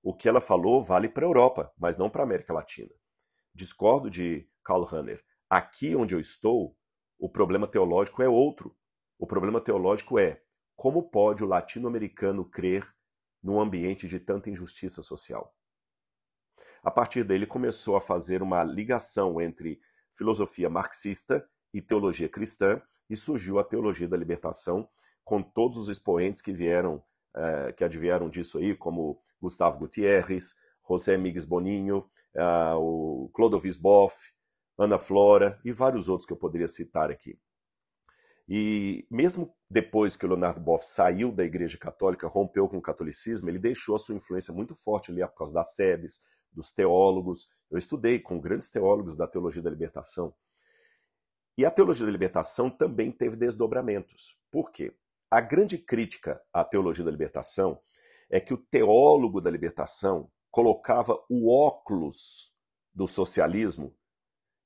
O que ela falou vale para a Europa, mas não para a América Latina. Discordo de Karl Rahner. Aqui onde eu estou, o problema teológico é outro. O problema teológico é como pode o latino-americano crer num ambiente de tanta injustiça social. A partir dele começou a fazer uma ligação entre filosofia marxista e teologia cristã e surgiu a teologia da libertação com todos os expoentes que vieram eh, que advieram disso aí, como Gustavo Gutierrez, José Migues Boninho, eh, o Clodovis Boff, Ana Flora e vários outros que eu poderia citar aqui. E mesmo depois que o Leonardo Boff saiu da Igreja Católica, rompeu com o catolicismo, ele deixou a sua influência muito forte ali é por causa das sebes, dos teólogos. Eu estudei com grandes teólogos da teologia da libertação. E a teologia da libertação também teve desdobramentos. Por quê? A grande crítica à teologia da libertação é que o teólogo da libertação colocava o óculos do socialismo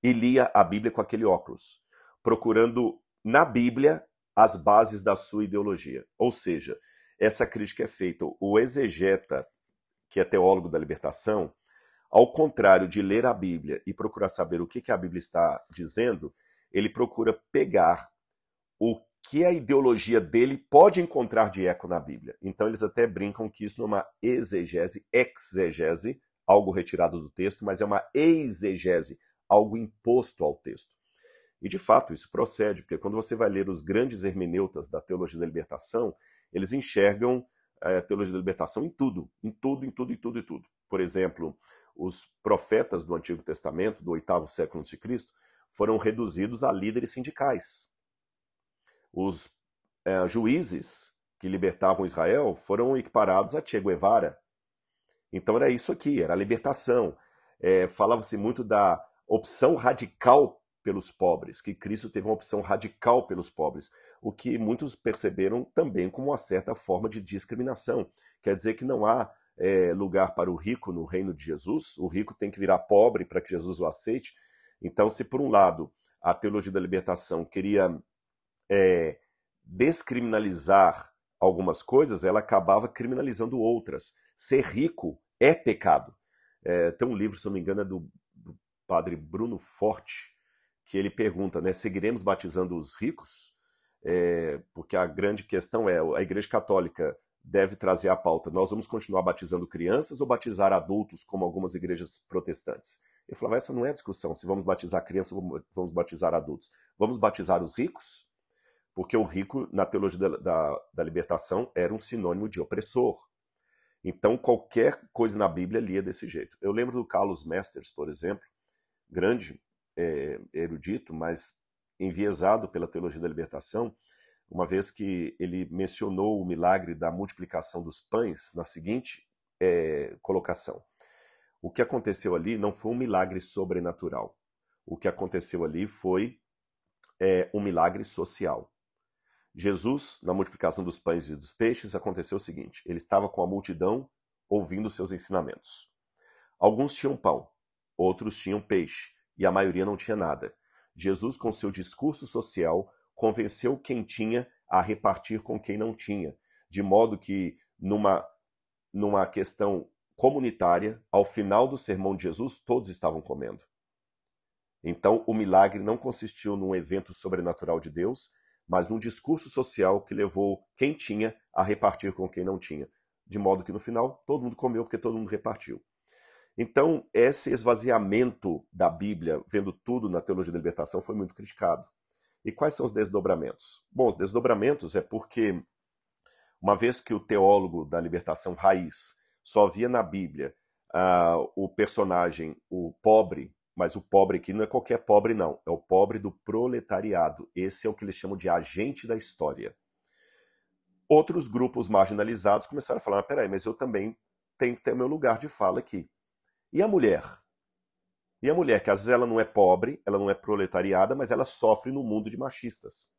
e lia a Bíblia com aquele óculos, procurando na Bíblia as bases da sua ideologia. Ou seja, essa crítica é feita. O exegeta, que é teólogo da libertação, ao contrário de ler a Bíblia e procurar saber o que, a Bíblia está dizendo, ele procura pegar o que a ideologia dele pode encontrar de eco na Bíblia. Então eles até brincam que isso não é uma exegese, exegese, algo retirado do texto, mas é uma exegese, algo imposto ao texto. E de fato isso procede, porque quando você vai ler os grandes hermeneutas da teologia da libertação, eles enxergam eh, a teologia da libertação em tudo, em tudo, em tudo, em tudo, em tudo. Por exemplo, os profetas do Antigo Testamento, do oitavo século antes de Cristo, foram reduzidos a líderes sindicais. Os é, juízes que libertavam Israel foram equiparados a Che Guevara. Então era isso aqui, era a libertação. É, Falava-se muito da opção radical pelos pobres, que Cristo teve uma opção radical pelos pobres, o que muitos perceberam também como uma certa forma de discriminação. Quer dizer que não há é, lugar para o rico no reino de Jesus, o rico tem que virar pobre para que Jesus o aceite. Então, se por um lado a teologia da libertação queria é, descriminalizar algumas coisas, ela acabava criminalizando outras. Ser rico é pecado. É, tem um livro, se não me engano, é do, do padre Bruno Forte, que ele pergunta, né, seguiremos batizando os ricos? É, porque a grande questão é, a Igreja Católica deve trazer a pauta, nós vamos continuar batizando crianças ou batizar adultos, como algumas igrejas protestantes? Eu falava, essa não é a discussão, se vamos batizar crianças ou vamos batizar adultos. Vamos batizar os ricos? Porque o rico, na teologia da, da, da libertação, era um sinônimo de opressor. Então, qualquer coisa na Bíblia lia desse jeito. Eu lembro do Carlos Masters, por exemplo, grande é, erudito, mas enviesado pela teologia da libertação, uma vez que ele mencionou o milagre da multiplicação dos pães na seguinte é, colocação: o que aconteceu ali não foi um milagre sobrenatural. O que aconteceu ali foi é, um milagre social. Jesus, na multiplicação dos pães e dos peixes, aconteceu o seguinte: ele estava com a multidão ouvindo seus ensinamentos. Alguns tinham pão, outros tinham peixe, e a maioria não tinha nada. Jesus, com seu discurso social, convenceu quem tinha a repartir com quem não tinha, de modo que, numa, numa questão comunitária, ao final do sermão de Jesus, todos estavam comendo. Então, o milagre não consistiu num evento sobrenatural de Deus, mas num discurso social que levou quem tinha a repartir com quem não tinha, de modo que no final todo mundo comeu porque todo mundo repartiu. Então, esse esvaziamento da Bíblia, vendo tudo na teologia da libertação, foi muito criticado. E quais são os desdobramentos? Bom, os desdobramentos é porque, uma vez que o teólogo da libertação raiz só via na Bíblia uh, o personagem, o pobre, mas o pobre aqui não é qualquer pobre, não, é o pobre do proletariado. Esse é o que eles chamam de agente da história. Outros grupos marginalizados começaram a falar: peraí, mas eu também tenho que ter meu lugar de fala aqui. E a mulher? E a mulher, que às vezes ela não é pobre, ela não é proletariada, mas ela sofre no mundo de machistas.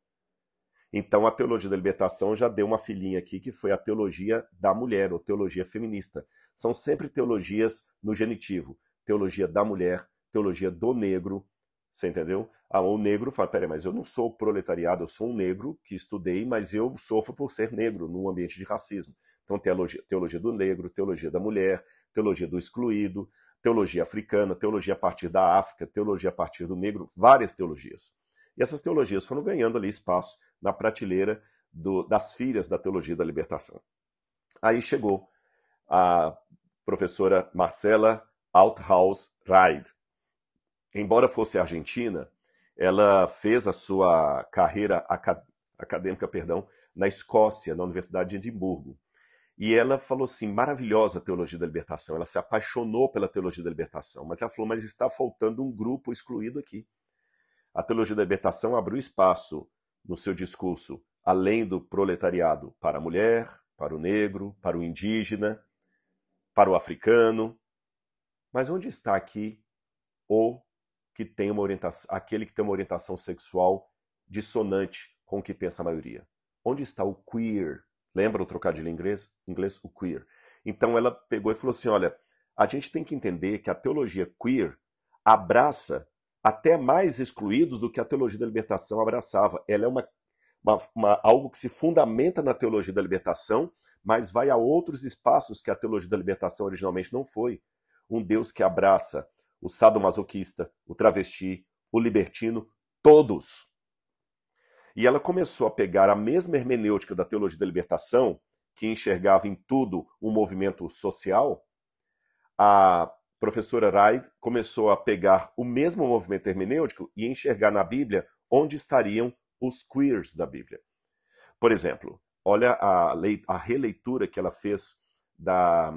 Então a teologia da libertação já deu uma filhinha aqui que foi a teologia da mulher, ou teologia feminista. São sempre teologias no genitivo: teologia da mulher, teologia do negro. Você entendeu? Ah, o negro fala: peraí, mas eu não sou proletariado, eu sou um negro que estudei, mas eu sofro por ser negro num ambiente de racismo. Então, teologia, teologia do negro, teologia da mulher, teologia do excluído teologia africana, teologia a partir da África, teologia a partir do negro, várias teologias. E essas teologias foram ganhando ali espaço na prateleira do, das filhas da teologia da libertação. Aí chegou a professora Marcela Althaus Reid. Embora fosse argentina, ela fez a sua carreira acadêmica, perdão, na Escócia, na Universidade de Edimburgo. E ela falou assim: maravilhosa a teologia da libertação. Ela se apaixonou pela teologia da libertação, mas ela falou: mas está faltando um grupo excluído aqui. A teologia da libertação abriu espaço no seu discurso, além do proletariado, para a mulher, para o negro, para o indígena, para o africano. Mas onde está aqui o que tem uma orientação, aquele que tem uma orientação sexual dissonante com o que pensa a maioria? Onde está o queer Lembra o trocadilho em inglês? inglês, o queer. Então ela pegou e falou assim: olha, a gente tem que entender que a teologia queer abraça até mais excluídos do que a teologia da libertação abraçava. Ela é uma, uma, uma, algo que se fundamenta na teologia da libertação, mas vai a outros espaços que a teologia da libertação originalmente não foi. Um Deus que abraça o sadomasoquista, o travesti, o libertino, todos. E ela começou a pegar a mesma hermenêutica da teologia da libertação, que enxergava em tudo um movimento social, a professora Raid começou a pegar o mesmo movimento hermenêutico e enxergar na Bíblia onde estariam os queers da Bíblia. Por exemplo, olha a, lei, a releitura que ela fez da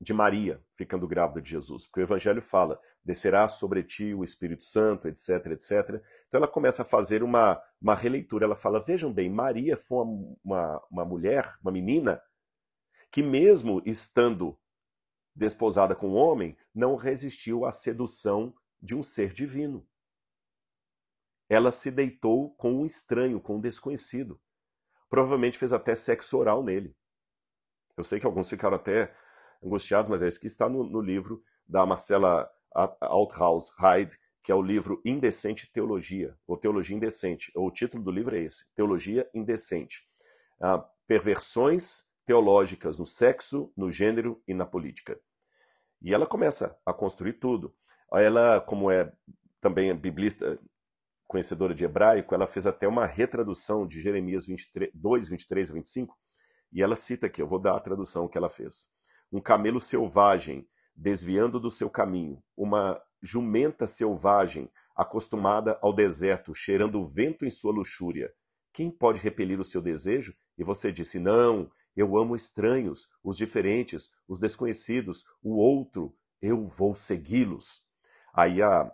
de Maria ficando grávida de Jesus, porque o Evangelho fala: descerá sobre ti o Espírito Santo, etc, etc. Então ela começa a fazer uma, uma releitura. Ela fala: vejam bem, Maria foi uma, uma, uma mulher, uma menina, que mesmo estando desposada com um homem, não resistiu à sedução de um ser divino. Ela se deitou com um estranho, com um desconhecido. Provavelmente fez até sexo oral nele. Eu sei que alguns ficaram até angustiados, mas é isso que está no, no livro da Marcela Althaus Hyde, que é o livro Indecente Teologia, ou Teologia Indecente. O título do livro é esse, Teologia Indecente. Ah, perversões teológicas no sexo, no gênero e na política. E ela começa a construir tudo. Ela, como é também biblista, conhecedora de hebraico, ela fez até uma retradução de Jeremias 23, 2, 23 a 25, e ela cita aqui, eu vou dar a tradução que ela fez um camelo selvagem desviando do seu caminho, uma jumenta selvagem acostumada ao deserto, cheirando o vento em sua luxúria. Quem pode repelir o seu desejo? E você disse: Não, eu amo estranhos, os diferentes, os desconhecidos, o outro, eu vou segui-los. Aí a,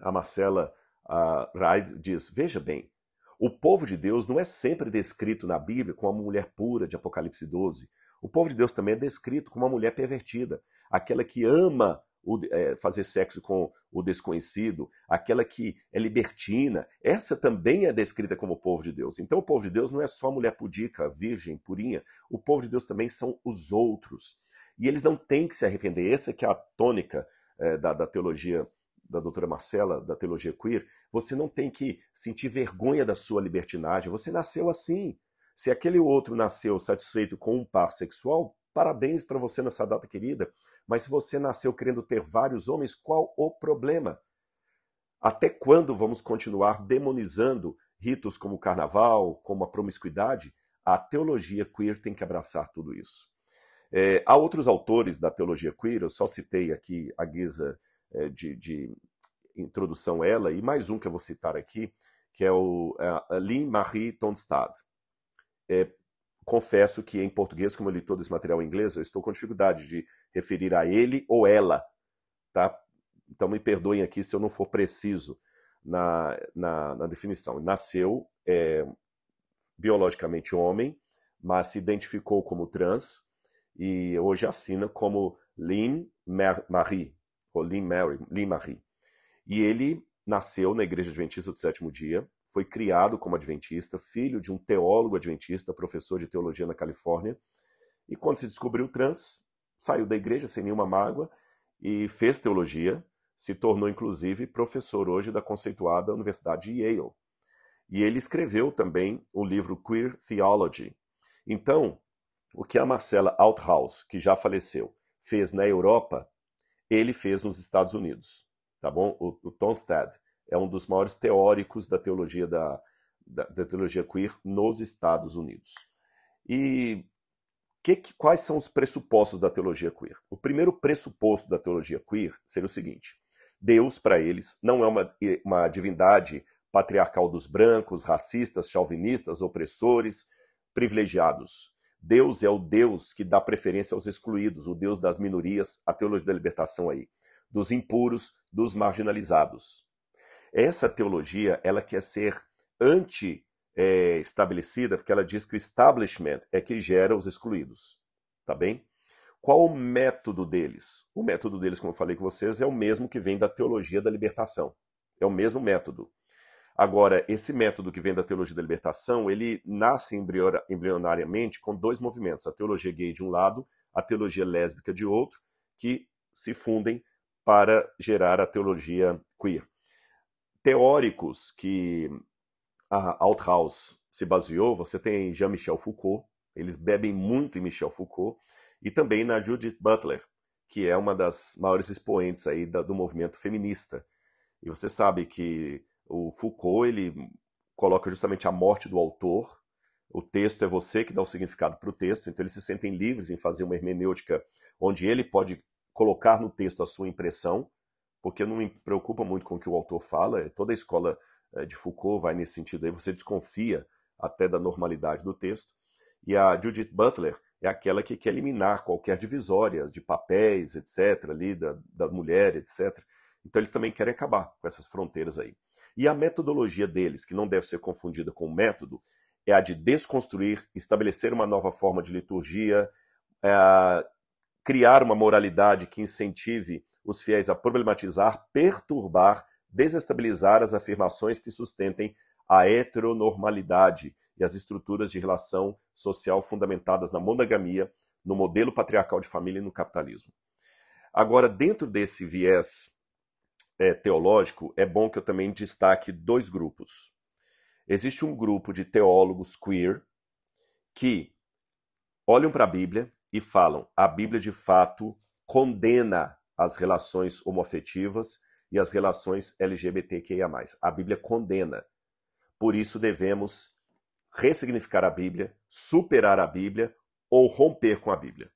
a Marcela a Raid diz: Veja bem, o povo de Deus não é sempre descrito na Bíblia como a mulher pura de Apocalipse 12, o povo de Deus também é descrito como uma mulher pervertida, aquela que ama o, é, fazer sexo com o desconhecido, aquela que é libertina, essa também é descrita como o povo de Deus. Então, o povo de Deus não é só mulher pudica, virgem, purinha. O povo de Deus também são os outros. E eles não têm que se arrepender. Essa que é a tônica é, da, da teologia da doutora Marcela, da teologia queer. Você não tem que sentir vergonha da sua libertinagem. Você nasceu assim. Se aquele outro nasceu satisfeito com um par sexual, parabéns para você nessa data querida. Mas se você nasceu querendo ter vários homens, qual o problema? Até quando vamos continuar demonizando ritos como o carnaval, como a promiscuidade? A teologia queer tem que abraçar tudo isso. É, há outros autores da teologia queer, eu só citei aqui a guisa é, de, de, introdução ela, e mais um que eu vou citar aqui, que é o é, Lin-Marie Tonstad. É, confesso que em português, como eu li todo esse material em inglês, eu estou com dificuldade de referir a ele ou ela, tá? Então me perdoem aqui se eu não for preciso na, na, na definição. Nasceu é, biologicamente homem, mas se identificou como trans e hoje assina como Lynn Marie, ou Lynn Mary, Lynn Marie. E ele nasceu na Igreja Adventista do Sétimo Dia, foi criado como adventista, filho de um teólogo adventista, professor de teologia na Califórnia. E quando se descobriu trans, saiu da igreja sem nenhuma mágoa e fez teologia, se tornou inclusive professor hoje da conceituada Universidade de Yale. E ele escreveu também o livro Queer Theology. Então, o que a Marcela Althaus, que já faleceu, fez na Europa, ele fez nos Estados Unidos, tá bom? O, o Tonstad é um dos maiores teóricos da teologia da, da, da teologia queer nos Estados Unidos. E que, que, quais são os pressupostos da teologia queer? O primeiro pressuposto da teologia queer seria o seguinte: Deus, para eles, não é uma, uma divindade patriarcal dos brancos, racistas, chauvinistas, opressores, privilegiados. Deus é o Deus que dá preferência aos excluídos, o Deus das minorias, a teologia da libertação aí, dos impuros, dos marginalizados. Essa teologia, ela quer ser anti é, estabelecida, porque ela diz que o establishment é que gera os excluídos, tá bem? Qual o método deles? O método deles, como eu falei com vocês, é o mesmo que vem da teologia da libertação. É o mesmo método. Agora, esse método que vem da teologia da libertação, ele nasce embrionariamente com dois movimentos, a teologia gay de um lado, a teologia lésbica de outro, que se fundem para gerar a teologia queer teóricos que a Althaus se baseou, você tem Jean-Michel Foucault, eles bebem muito em Michel Foucault, e também na Judith Butler, que é uma das maiores expoentes aí da, do movimento feminista. E você sabe que o Foucault, ele coloca justamente a morte do autor, o texto é você que dá o significado para o texto, então eles se sentem livres em fazer uma hermenêutica onde ele pode colocar no texto a sua impressão, porque não me preocupa muito com o que o autor fala, é, toda a escola é, de Foucault vai nesse sentido aí, você desconfia até da normalidade do texto. E a Judith Butler é aquela que quer eliminar qualquer divisória de papéis, etc., ali, da, da mulher, etc. Então eles também querem acabar com essas fronteiras aí. E a metodologia deles, que não deve ser confundida com o método, é a de desconstruir, estabelecer uma nova forma de liturgia, é, criar uma moralidade que incentive os fiéis a problematizar, perturbar, desestabilizar as afirmações que sustentem a heteronormalidade e as estruturas de relação social fundamentadas na monogamia, no modelo patriarcal de família e no capitalismo. Agora, dentro desse viés é, teológico, é bom que eu também destaque dois grupos. Existe um grupo de teólogos queer que olham para a Bíblia e falam: a Bíblia de fato condena as relações homoafetivas e as relações LGBTQIA. A Bíblia condena. Por isso devemos ressignificar a Bíblia, superar a Bíblia ou romper com a Bíblia.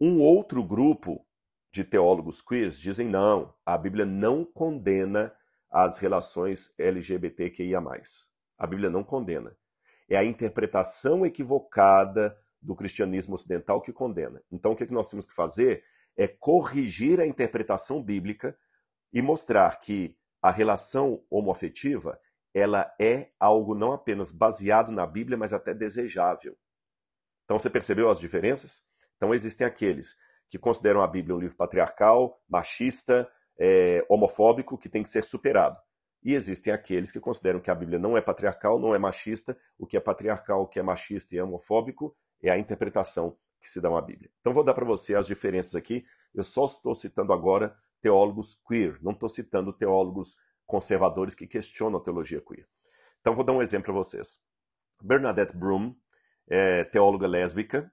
Um outro grupo de teólogos queers dizem não, a Bíblia não condena as relações LGBTQIA. A Bíblia não condena. É a interpretação equivocada do cristianismo ocidental que condena. Então, o que é nós temos que fazer é corrigir a interpretação bíblica e mostrar que a relação homoafetiva ela é algo não apenas baseado na Bíblia, mas até desejável. Então você percebeu as diferenças? Então existem aqueles que consideram a Bíblia um livro patriarcal, machista, é, homofóbico, que tem que ser superado. E existem aqueles que consideram que a Bíblia não é patriarcal, não é machista. O que é patriarcal, o que é machista e homofóbico é a interpretação que se dão à Bíblia. Então vou dar para você as diferenças aqui. Eu só estou citando agora teólogos queer, não estou citando teólogos conservadores que questionam a teologia queer. Então vou dar um exemplo para vocês. Bernadette Broom é teóloga lésbica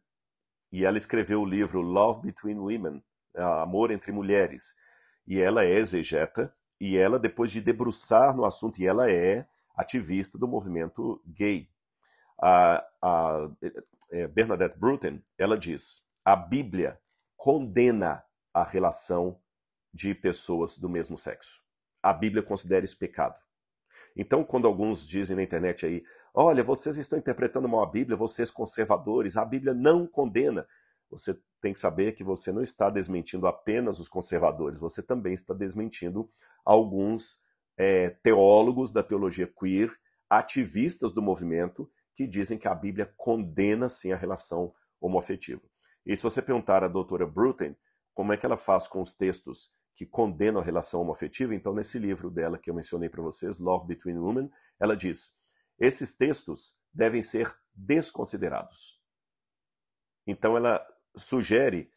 e ela escreveu o livro Love Between Women, Amor entre Mulheres. E ela é exegeta e ela depois de debruçar no assunto e ela é ativista do movimento gay. A, a, é, Bernadette Bruton, ela diz: a Bíblia condena a relação de pessoas do mesmo sexo. A Bíblia considera isso pecado. Então, quando alguns dizem na internet aí, olha, vocês estão interpretando mal a Bíblia, vocês conservadores, a Bíblia não condena. Você tem que saber que você não está desmentindo apenas os conservadores, você também está desmentindo alguns é, teólogos da teologia queer, ativistas do movimento, que dizem que a Bíblia condena sim a relação homoafetiva. E se você perguntar à doutora Bruton como é que ela faz com os textos que condenam a relação homoafetiva, então nesse livro dela que eu mencionei para vocês, Love Between Women, ela diz: esses textos devem ser desconsiderados. Então ela sugere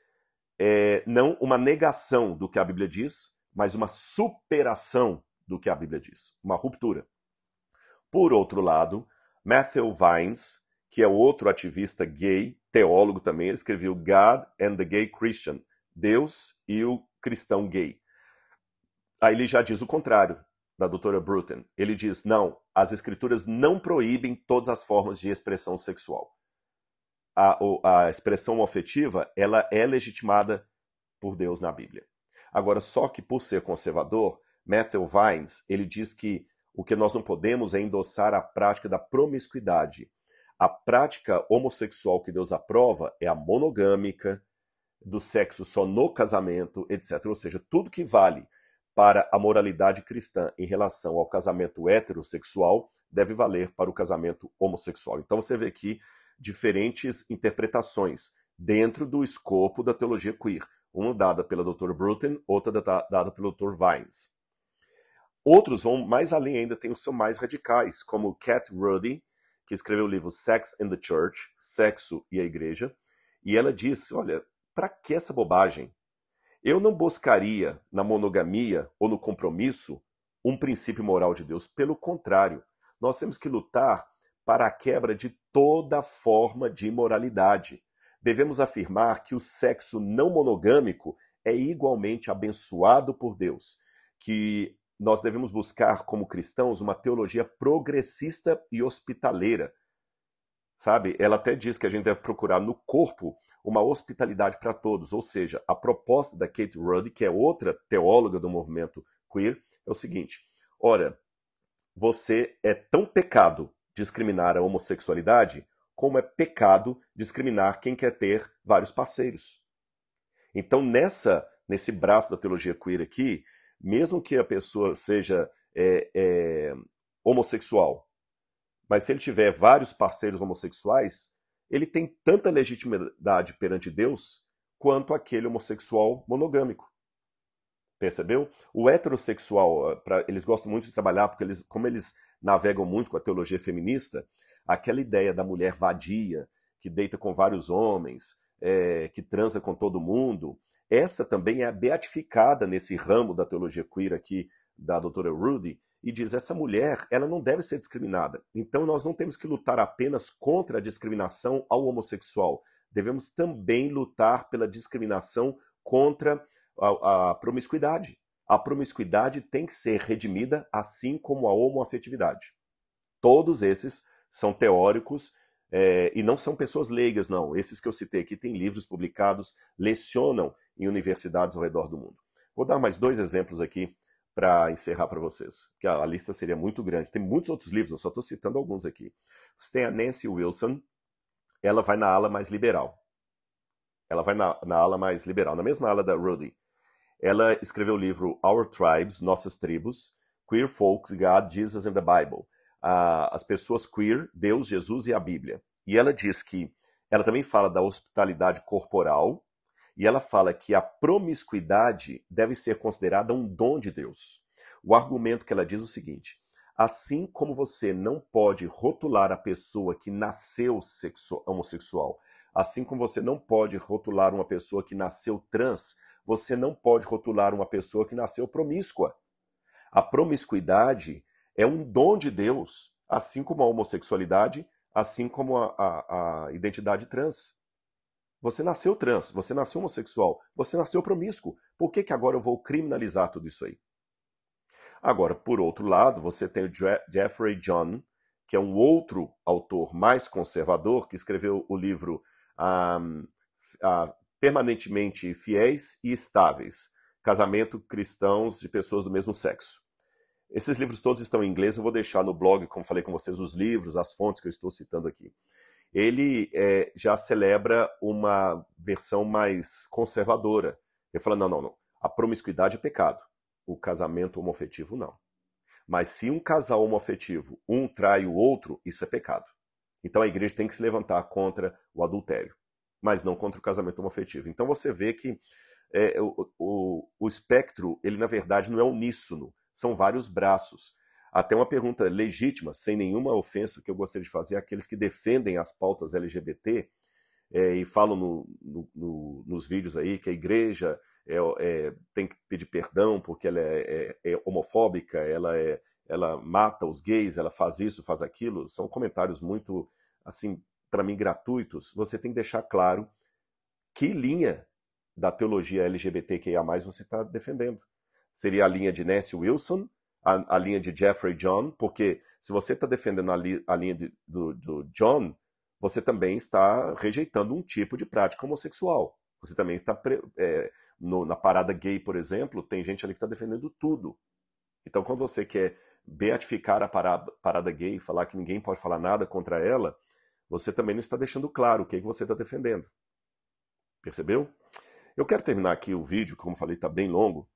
é, não uma negação do que a Bíblia diz, mas uma superação do que a Bíblia diz, uma ruptura. Por outro lado, Matthew Vines, que é outro ativista gay, teólogo também, ele escreveu God and the Gay Christian, Deus e o cristão gay. Aí ele já diz o contrário da doutora Bruton. Ele diz: não, as escrituras não proíbem todas as formas de expressão sexual. A, a expressão afetiva ela é legitimada por Deus na Bíblia. Agora, só que por ser conservador, Matthew Vines ele diz que o que nós não podemos é endossar a prática da promiscuidade. A prática homossexual que Deus aprova é a monogâmica, do sexo só no casamento, etc. Ou seja, tudo que vale para a moralidade cristã em relação ao casamento heterossexual deve valer para o casamento homossexual. Então você vê aqui diferentes interpretações dentro do escopo da teologia queer, uma dada pela Dra. Bruton, outra dada pelo Dr. Vines. Outros vão mais além ainda, tem os seus mais radicais, como Cat Ruddy, que escreveu o livro Sex and the Church, Sexo e a Igreja, e ela disse, olha, para que essa bobagem? Eu não buscaria na monogamia ou no compromisso um princípio moral de Deus, pelo contrário, nós temos que lutar para a quebra de toda forma de imoralidade. Devemos afirmar que o sexo não monogâmico é igualmente abençoado por Deus, que nós devemos buscar, como cristãos, uma teologia progressista e hospitaleira. Sabe? Ela até diz que a gente deve procurar no corpo uma hospitalidade para todos, ou seja, a proposta da Kate Rudd, que é outra teóloga do movimento queer, é o seguinte: ora, você é tão pecado discriminar a homossexualidade como é pecado discriminar quem quer ter vários parceiros. Então, nessa nesse braço da teologia queer aqui, mesmo que a pessoa seja é, é, homossexual, mas se ele tiver vários parceiros homossexuais, ele tem tanta legitimidade perante Deus quanto aquele homossexual monogâmico. Percebeu? O heterossexual, eh, pra, eles gostam muito de trabalhar, porque eles, como eles navegam muito com a teologia feminista, aquela ideia da mulher vadia, que deita com vários homens, é, que transa com todo mundo, essa também é beatificada nesse ramo da teologia queer aqui da doutora Rudy e diz essa mulher ela não deve ser discriminada. Então nós não temos que lutar apenas contra a discriminação ao homossexual. Devemos também lutar pela discriminação contra a, a promiscuidade. A promiscuidade tem que ser redimida, assim como a homoafetividade. Todos esses são teóricos é, e não são pessoas leigas, não. Esses que eu citei aqui têm livros publicados, lecionam em universidades ao redor do mundo. Vou dar mais dois exemplos aqui para encerrar para vocês, que a, a lista seria muito grande. Tem muitos outros livros, eu só estou citando alguns aqui. Você tem a Nancy Wilson, ela vai na ala mais liberal. Ela vai na, na ala mais liberal, na mesma ala da Rudy. Ela escreveu o livro Our Tribes, Nossas Tribos, Queer Folks, God, Jesus and the Bible a, as pessoas queer, Deus, Jesus e a Bíblia. E ela diz que ela também fala da hospitalidade corporal e ela fala que a promiscuidade deve ser considerada um dom de Deus. O argumento que ela diz é o seguinte: assim como você não pode rotular a pessoa que nasceu homossexual, assim como você não pode rotular uma pessoa que nasceu trans, você não pode rotular uma pessoa que nasceu promíscua. A promiscuidade é um dom de Deus, assim como a homossexualidade, assim como a, a, a identidade trans. Você nasceu trans, você nasceu homossexual, você nasceu promíscuo. Por que, que agora eu vou criminalizar tudo isso aí? Agora, por outro lado, você tem o Jeffrey John, que é um outro autor mais conservador, que escreveu o livro um, ah, Permanentemente Fiéis e Estáveis: Casamento Cristãos de Pessoas do Mesmo Sexo. Esses livros todos estão em inglês, eu vou deixar no blog, como falei com vocês, os livros, as fontes que eu estou citando aqui. Ele é, já celebra uma versão mais conservadora. Ele fala: não, não, não. A promiscuidade é pecado. O casamento homofetivo, não. Mas se um casal homofetivo, um trai o outro, isso é pecado. Então a igreja tem que se levantar contra o adultério, mas não contra o casamento homofetivo. Então você vê que é, o, o, o espectro, ele na verdade não é uníssono são vários braços. Até uma pergunta legítima, sem nenhuma ofensa, que eu gostaria de fazer àqueles que defendem as pautas LGBT é, e falam no, no, no, nos vídeos aí que a igreja é, é, tem que pedir perdão porque ela é, é, é homofóbica, ela, é, ela mata os gays, ela faz isso, faz aquilo. São comentários muito, assim, para mim, gratuitos. Você tem que deixar claro que linha da teologia LGBTQIA você está defendendo seria a linha de Nancy Wilson, a, a linha de Jeffrey John, porque se você está defendendo a, li, a linha de, do, do John, você também está rejeitando um tipo de prática homossexual. Você também está. É, no, na parada gay, por exemplo, tem gente ali que está defendendo tudo. Então, quando você quer beatificar a parada, parada gay, falar que ninguém pode falar nada contra ela, você também não está deixando claro o que, é que você está defendendo. Percebeu? Eu quero terminar aqui o vídeo, como falei, está bem longo,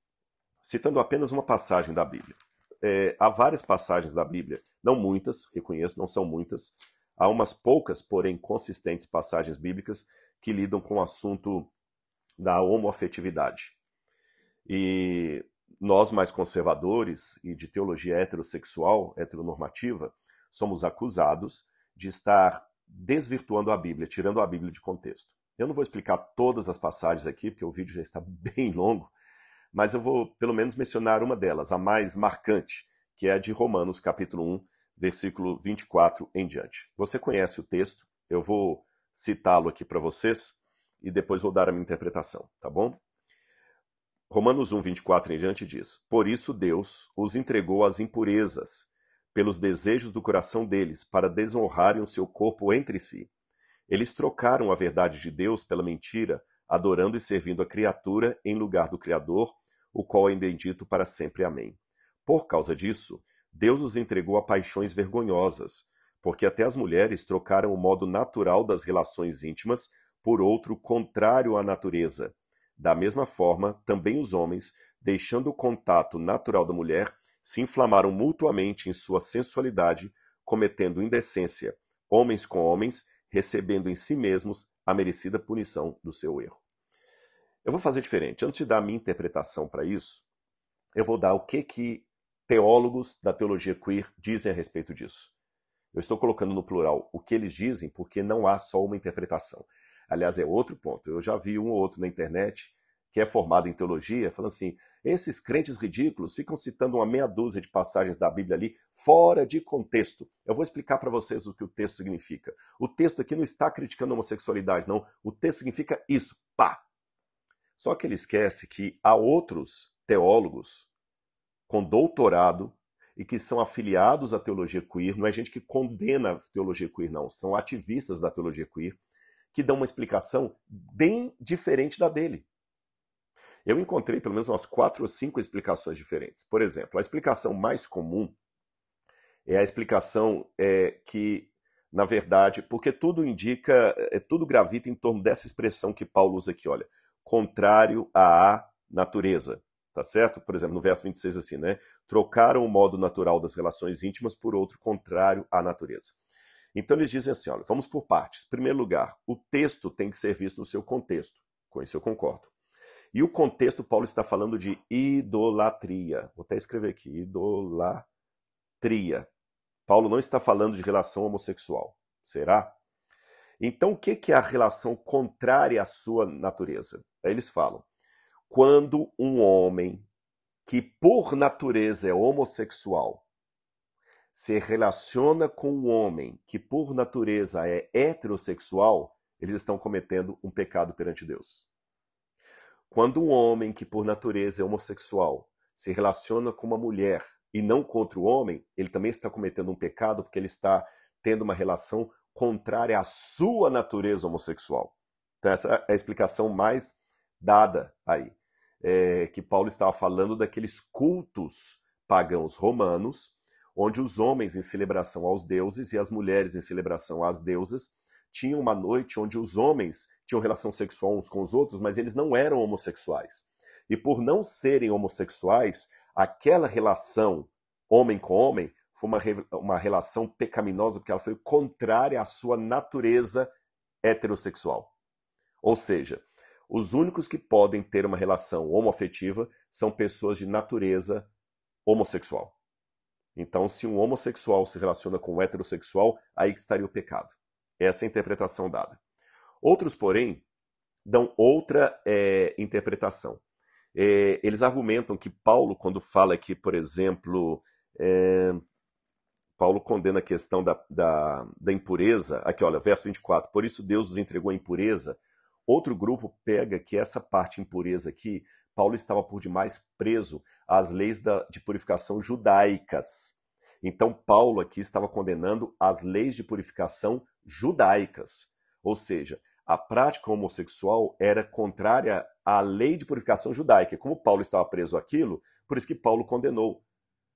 citando apenas uma passagem da Bíblia. É, há várias passagens da Bíblia, não muitas, reconheço, não são muitas. Há umas poucas, porém consistentes passagens bíblicas que lidam com o assunto da homoafetividade. E nós, mais conservadores e de teologia heterossexual, heteronormativa, somos acusados de estar desvirtuando a Bíblia, tirando a Bíblia de contexto. Eu não vou explicar todas as passagens aqui, porque o vídeo já está bem longo, mas eu vou pelo menos mencionar uma delas, a mais marcante, que é a de Romanos capítulo 1, versículo 24 em diante. Você conhece o texto, eu vou citá-lo aqui para vocês e depois vou dar a minha interpretação, tá bom? Romanos 1, 24 em diante diz: Por isso Deus os entregou às impurezas, pelos desejos do coração deles, para desonrarem o seu corpo entre si. Eles trocaram a verdade de Deus pela mentira adorando e servindo a criatura em lugar do Criador, o qual é bendito para sempre. Amém. Por causa disso, Deus os entregou a paixões vergonhosas, porque até as mulheres trocaram o modo natural das relações íntimas por outro contrário à natureza. Da mesma forma, também os homens, deixando o contato natural da mulher, se inflamaram mutuamente em sua sensualidade, cometendo indecência, homens com homens, recebendo em si mesmos a merecida punição do seu erro. Eu vou fazer diferente. Antes de dar a minha interpretação para isso, eu vou dar o que, que teólogos da teologia queer dizem a respeito disso. Eu estou colocando no plural o que eles dizem, porque não há só uma interpretação. Aliás, é outro ponto. Eu já vi um ou outro na internet que é formado em teologia, falando assim: esses crentes ridículos ficam citando uma meia dúzia de passagens da Bíblia ali fora de contexto. Eu vou explicar para vocês o que o texto significa. O texto aqui não está criticando a homossexualidade, não. O texto significa isso. Pá! Só que ele esquece que há outros teólogos com doutorado e que são afiliados à teologia queer, não é gente que condena a teologia queer, não, são ativistas da teologia queer, que dão uma explicação bem diferente da dele. Eu encontrei pelo menos umas quatro ou cinco explicações diferentes. Por exemplo, a explicação mais comum é a explicação é, que, na verdade, porque tudo indica, é, tudo gravita em torno dessa expressão que Paulo usa aqui, olha, contrário à natureza, tá certo? Por exemplo, no verso 26 assim, né? Trocaram o modo natural das relações íntimas por outro contrário à natureza. Então eles dizem assim, olha, vamos por partes. Em primeiro lugar, o texto tem que ser visto no seu contexto. Com isso eu concordo. E o contexto, Paulo está falando de idolatria. Vou até escrever aqui, idolatria. Paulo não está falando de relação homossexual. Será? Então, o que é a relação contrária à sua natureza? Aí eles falam: quando um homem que por natureza é homossexual se relaciona com um homem que por natureza é heterossexual, eles estão cometendo um pecado perante Deus. Quando um homem que por natureza é homossexual se relaciona com uma mulher e não contra o homem, ele também está cometendo um pecado porque ele está tendo uma relação contrária à sua natureza homossexual. Então, essa é a explicação mais dada aí. É, que Paulo estava falando daqueles cultos pagãos romanos, onde os homens em celebração aos deuses e as mulheres em celebração às deusas tinham uma noite onde os homens tinham relação sexual uns com os outros, mas eles não eram homossexuais. E por não serem homossexuais, aquela relação homem com homem foi uma, uma relação pecaminosa porque ela foi contrária à sua natureza heterossexual. Ou seja, os únicos que podem ter uma relação homoafetiva são pessoas de natureza homossexual. Então, se um homossexual se relaciona com um heterossexual, aí que estaria o pecado. Essa é a interpretação dada. Outros, porém, dão outra é, interpretação. É, eles argumentam que Paulo, quando fala que, por exemplo, é, Paulo condena a questão da, da, da impureza. Aqui, olha, verso 24. Por isso Deus os entregou a impureza. Outro grupo pega que essa parte impureza aqui, Paulo estava por demais preso às leis da, de purificação judaicas. Então, Paulo aqui estava condenando as leis de purificação judaicas. Ou seja, a prática homossexual era contrária à lei de purificação judaica. Como Paulo estava preso àquilo, por isso que Paulo condenou.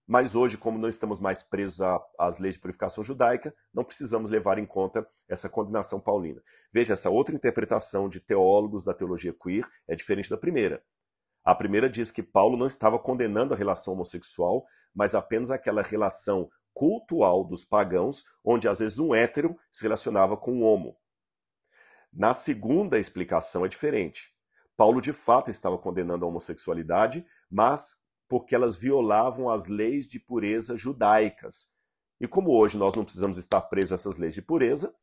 Mas hoje, como não estamos mais presos às leis de purificação judaica, não precisamos levar em conta essa condenação paulina. Veja, essa outra interpretação de teólogos da teologia queer é diferente da primeira. A primeira diz que Paulo não estava condenando a relação homossexual, mas apenas aquela relação cultural dos pagãos, onde às vezes um hétero se relacionava com um homo. Na segunda explicação é diferente. Paulo de fato estava condenando a homossexualidade, mas porque elas violavam as leis de pureza judaicas. E como hoje nós não precisamos estar presos a essas leis de pureza,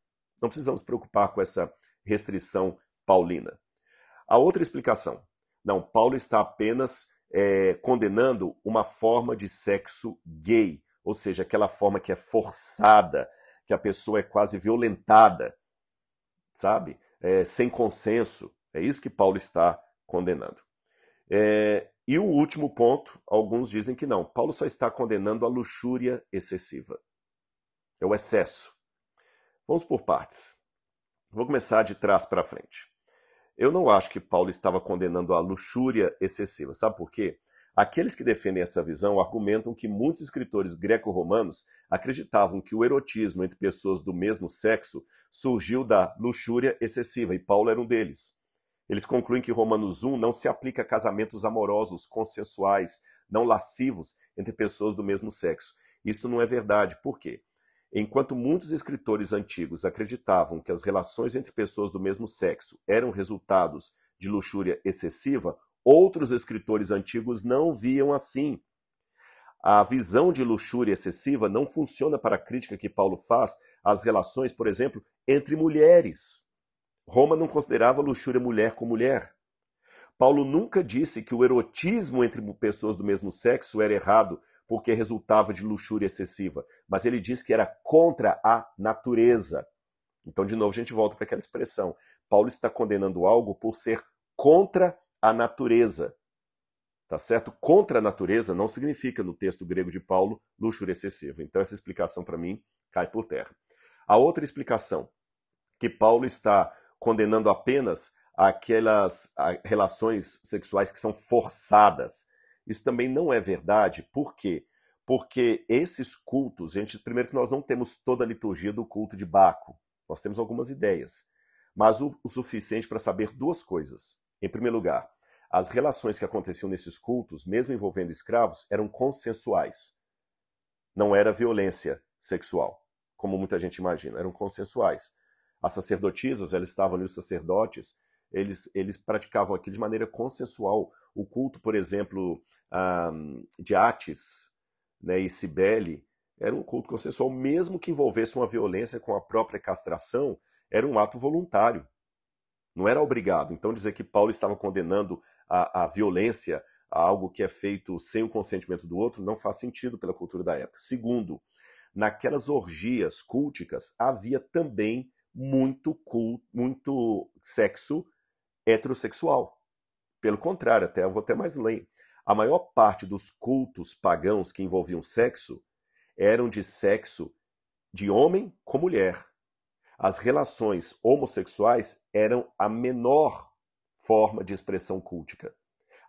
não precisamos preocupar com essa restrição paulina. A outra explicação. Não, Paulo está apenas é, condenando uma forma de sexo gay, ou seja, aquela forma que é forçada, que a pessoa é quase violentada, sabe? É, sem consenso. É isso que Paulo está condenando. É, e o último ponto, alguns dizem que não. Paulo só está condenando a luxúria excessiva. É o excesso. Vamos por partes. Vou começar de trás para frente. Eu não acho que Paulo estava condenando a luxúria excessiva. Sabe por quê? Aqueles que defendem essa visão argumentam que muitos escritores greco-romanos acreditavam que o erotismo entre pessoas do mesmo sexo surgiu da luxúria excessiva, e Paulo era um deles. Eles concluem que Romanos 1 não se aplica a casamentos amorosos, consensuais, não lascivos entre pessoas do mesmo sexo. Isso não é verdade. Por quê? Enquanto muitos escritores antigos acreditavam que as relações entre pessoas do mesmo sexo eram resultados de luxúria excessiva, outros escritores antigos não viam assim. A visão de luxúria excessiva não funciona para a crítica que Paulo faz às relações, por exemplo, entre mulheres. Roma não considerava luxúria mulher com mulher. Paulo nunca disse que o erotismo entre pessoas do mesmo sexo era errado porque resultava de luxúria excessiva, mas ele diz que era contra a natureza. Então, de novo, a gente volta para aquela expressão. Paulo está condenando algo por ser contra a natureza. Tá certo? Contra a natureza não significa, no texto grego de Paulo, luxúria excessiva. Então, essa explicação, para mim, cai por terra. A outra explicação, que Paulo está condenando apenas aquelas relações sexuais que são forçadas. Isso também não é verdade. Por quê? Porque esses cultos, gente, primeiro que nós não temos toda a liturgia do culto de Baco. Nós temos algumas ideias, mas o, o suficiente para saber duas coisas. Em primeiro lugar, as relações que aconteciam nesses cultos, mesmo envolvendo escravos, eram consensuais. Não era violência sexual, como muita gente imagina, eram consensuais. As sacerdotisas, elas estavam ali, os sacerdotes, eles, eles praticavam aquilo de maneira consensual. O culto, por exemplo, de Atis né, e Cibele, era um culto consensual, mesmo que envolvesse uma violência com a própria castração, era um ato voluntário, não era obrigado. Então, dizer que Paulo estava condenando a, a violência a algo que é feito sem o consentimento do outro não faz sentido pela cultura da época. Segundo, naquelas orgias culticas havia também muito culto, muito sexo heterossexual. Pelo contrário, até eu vou até mais além. A maior parte dos cultos pagãos que envolviam sexo eram de sexo de homem com mulher. As relações homossexuais eram a menor forma de expressão cultica.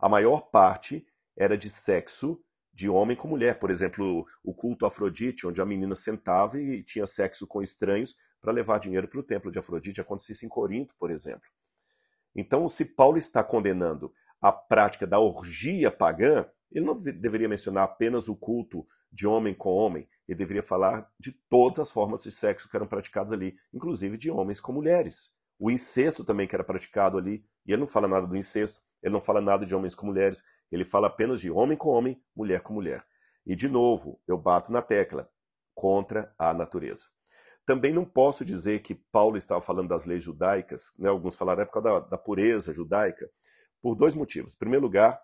A maior parte era de sexo de homem com mulher. Por exemplo, o culto Afrodite, onde a menina sentava e tinha sexo com estranhos, para levar dinheiro para o templo de Afrodite. acontecesse em Corinto, por exemplo. Então, se Paulo está condenando a prática da orgia pagã, ele não deveria mencionar apenas o culto de homem com homem, ele deveria falar de todas as formas de sexo que eram praticadas ali, inclusive de homens com mulheres. O incesto também que era praticado ali, e ele não fala nada do incesto, ele não fala nada de homens com mulheres, ele fala apenas de homem com homem, mulher com mulher. E de novo, eu bato na tecla contra a natureza. Também não posso dizer que Paulo estava falando das leis judaicas, né? alguns falaram é por causa da, da pureza judaica, por dois motivos. Em primeiro lugar,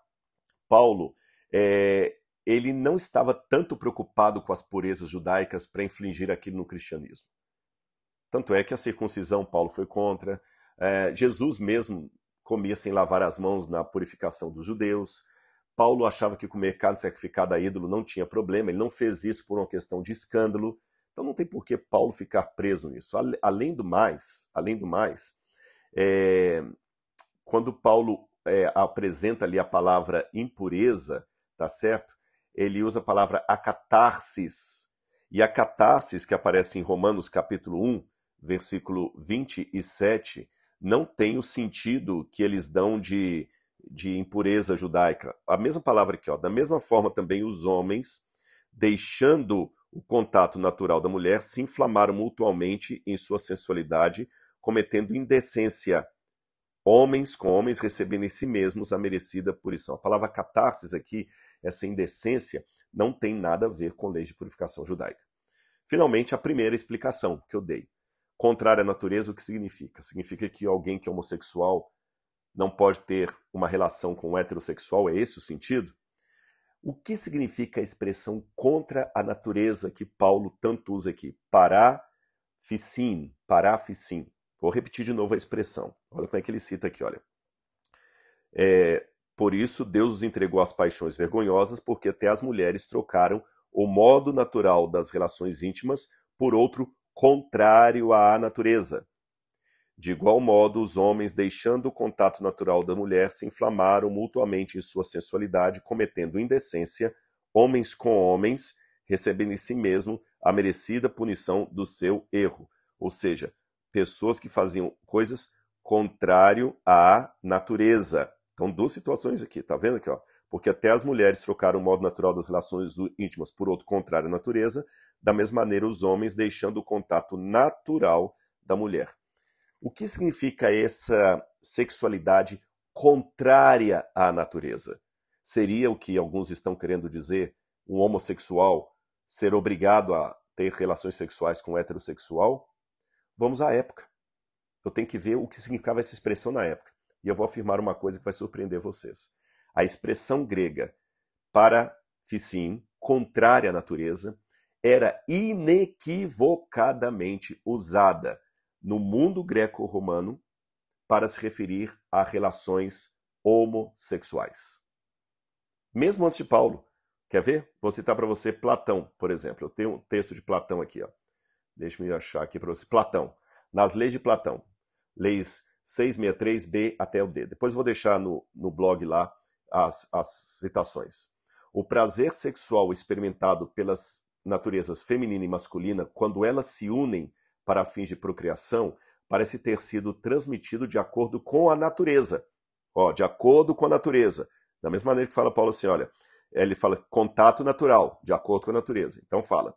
Paulo é, ele não estava tanto preocupado com as purezas judaicas para infligir aquilo no cristianismo. Tanto é que a circuncisão Paulo foi contra, é, Jesus mesmo comia sem lavar as mãos na purificação dos judeus. Paulo achava que comer carne sacrificada a ídolo não tinha problema, ele não fez isso por uma questão de escândalo. Então não tem por que Paulo ficar preso nisso. Além do mais, além do mais, é, quando Paulo é, apresenta ali a palavra impureza, tá certo? Ele usa a palavra acatarsis. E a catarsis, que aparece em Romanos capítulo 1, versículo 27, não tem o sentido que eles dão de, de impureza judaica. A mesma palavra aqui, ó, da mesma forma também os homens, deixando o contato natural da mulher se inflamaram mutualmente em sua sensualidade, cometendo indecência. Homens com homens recebendo em si mesmos a merecida punição. A palavra catarsis aqui, essa indecência, não tem nada a ver com leis de purificação judaica. Finalmente, a primeira explicação que eu dei. Contrária à natureza, o que significa? Significa que alguém que é homossexual não pode ter uma relação com um heterossexual? É esse o sentido? O que significa a expressão contra a natureza que Paulo tanto usa aqui? Paraficim, paraficim. Vou repetir de novo a expressão. Olha como é que ele cita aqui, olha. É, por isso, Deus os entregou às paixões vergonhosas, porque até as mulheres trocaram o modo natural das relações íntimas por outro contrário à natureza. De igual modo, os homens, deixando o contato natural da mulher, se inflamaram mutuamente em sua sensualidade, cometendo indecência, homens com homens, recebendo em si mesmo a merecida punição do seu erro. Ou seja, pessoas que faziam coisas contrário à natureza. Então, duas situações aqui, tá vendo aqui, ó? Porque até as mulheres trocaram o modo natural das relações íntimas por outro contrário à natureza, da mesma maneira os homens deixando o contato natural da mulher. O que significa essa sexualidade contrária à natureza? Seria o que alguns estão querendo dizer um homossexual ser obrigado a ter relações sexuais com um heterossexual? Vamos à época. Eu tenho que ver o que significava essa expressão na época. E eu vou afirmar uma coisa que vai surpreender vocês. A expressão grega para ficim, contrária à natureza, era inequivocadamente usada no mundo greco-romano para se referir a relações homossexuais. Mesmo antes de Paulo. Quer ver? Vou citar para você Platão, por exemplo. Eu tenho um texto de Platão aqui. Ó. Deixa eu achar aqui para você. Platão. Nas leis de Platão. Leis 663b até o D. Depois vou deixar no, no blog lá as, as citações. O prazer sexual experimentado pelas naturezas feminina e masculina, quando elas se unem, para fins de procriação parece ter sido transmitido de acordo com a natureza. Ó, de acordo com a natureza. Da mesma maneira que fala Paulo assim, olha, ele fala contato natural, de acordo com a natureza. Então fala: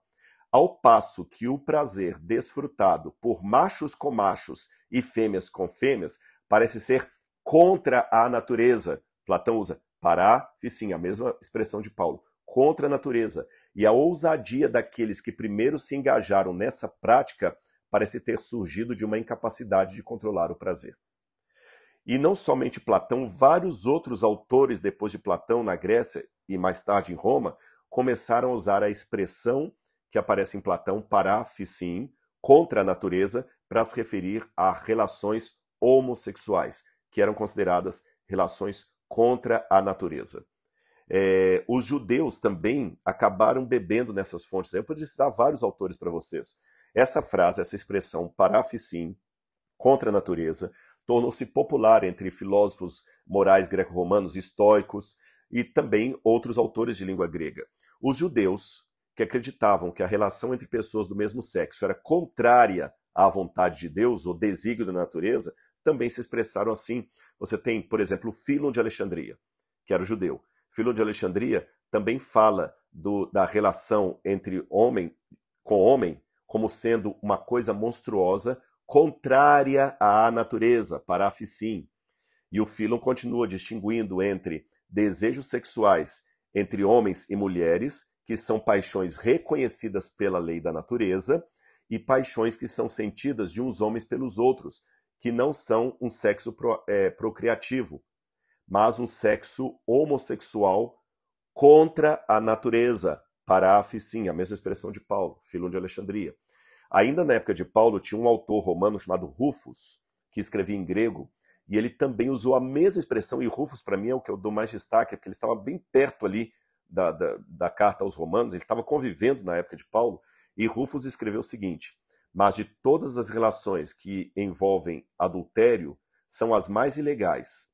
ao passo que o prazer desfrutado por machos com machos e fêmeas com fêmeas parece ser contra a natureza. Platão usa pará sim, a mesma expressão de Paulo, contra a natureza. E a ousadia daqueles que primeiro se engajaram nessa prática parece ter surgido de uma incapacidade de controlar o prazer. E não somente Platão, vários outros autores depois de Platão na Grécia e mais tarde em Roma começaram a usar a expressão que aparece em Platão, parafisim, contra a natureza, para se referir a relações homossexuais, que eram consideradas relações contra a natureza. É, os judeus também acabaram bebendo nessas fontes. Eu poderia citar vários autores para vocês. Essa frase, essa expressão paraficim, contra a natureza, tornou-se popular entre filósofos morais greco-romanos, estoicos e também outros autores de língua grega. Os judeus, que acreditavam que a relação entre pessoas do mesmo sexo era contrária à vontade de Deus ou desígnio da natureza, também se expressaram assim. Você tem, por exemplo, o Filon de Alexandria, que era judeu. Filon de Alexandria também fala do, da relação entre homem com homem como sendo uma coisa monstruosa, contrária à natureza, para 5. E o Philon continua distinguindo entre desejos sexuais entre homens e mulheres, que são paixões reconhecidas pela lei da natureza, e paixões que são sentidas de uns homens pelos outros, que não são um sexo pro, é, procriativo, mas um sexo homossexual contra a natureza, parafis, sim, a mesma expressão de Paulo, filho de Alexandria. Ainda na época de Paulo, tinha um autor romano chamado Rufus, que escrevia em grego, e ele também usou a mesma expressão, e Rufus, para mim, é o que eu dou mais destaque, é porque ele estava bem perto ali da, da, da carta aos romanos, ele estava convivendo na época de Paulo, e Rufus escreveu o seguinte: Mas de todas as relações que envolvem adultério, são as mais ilegais,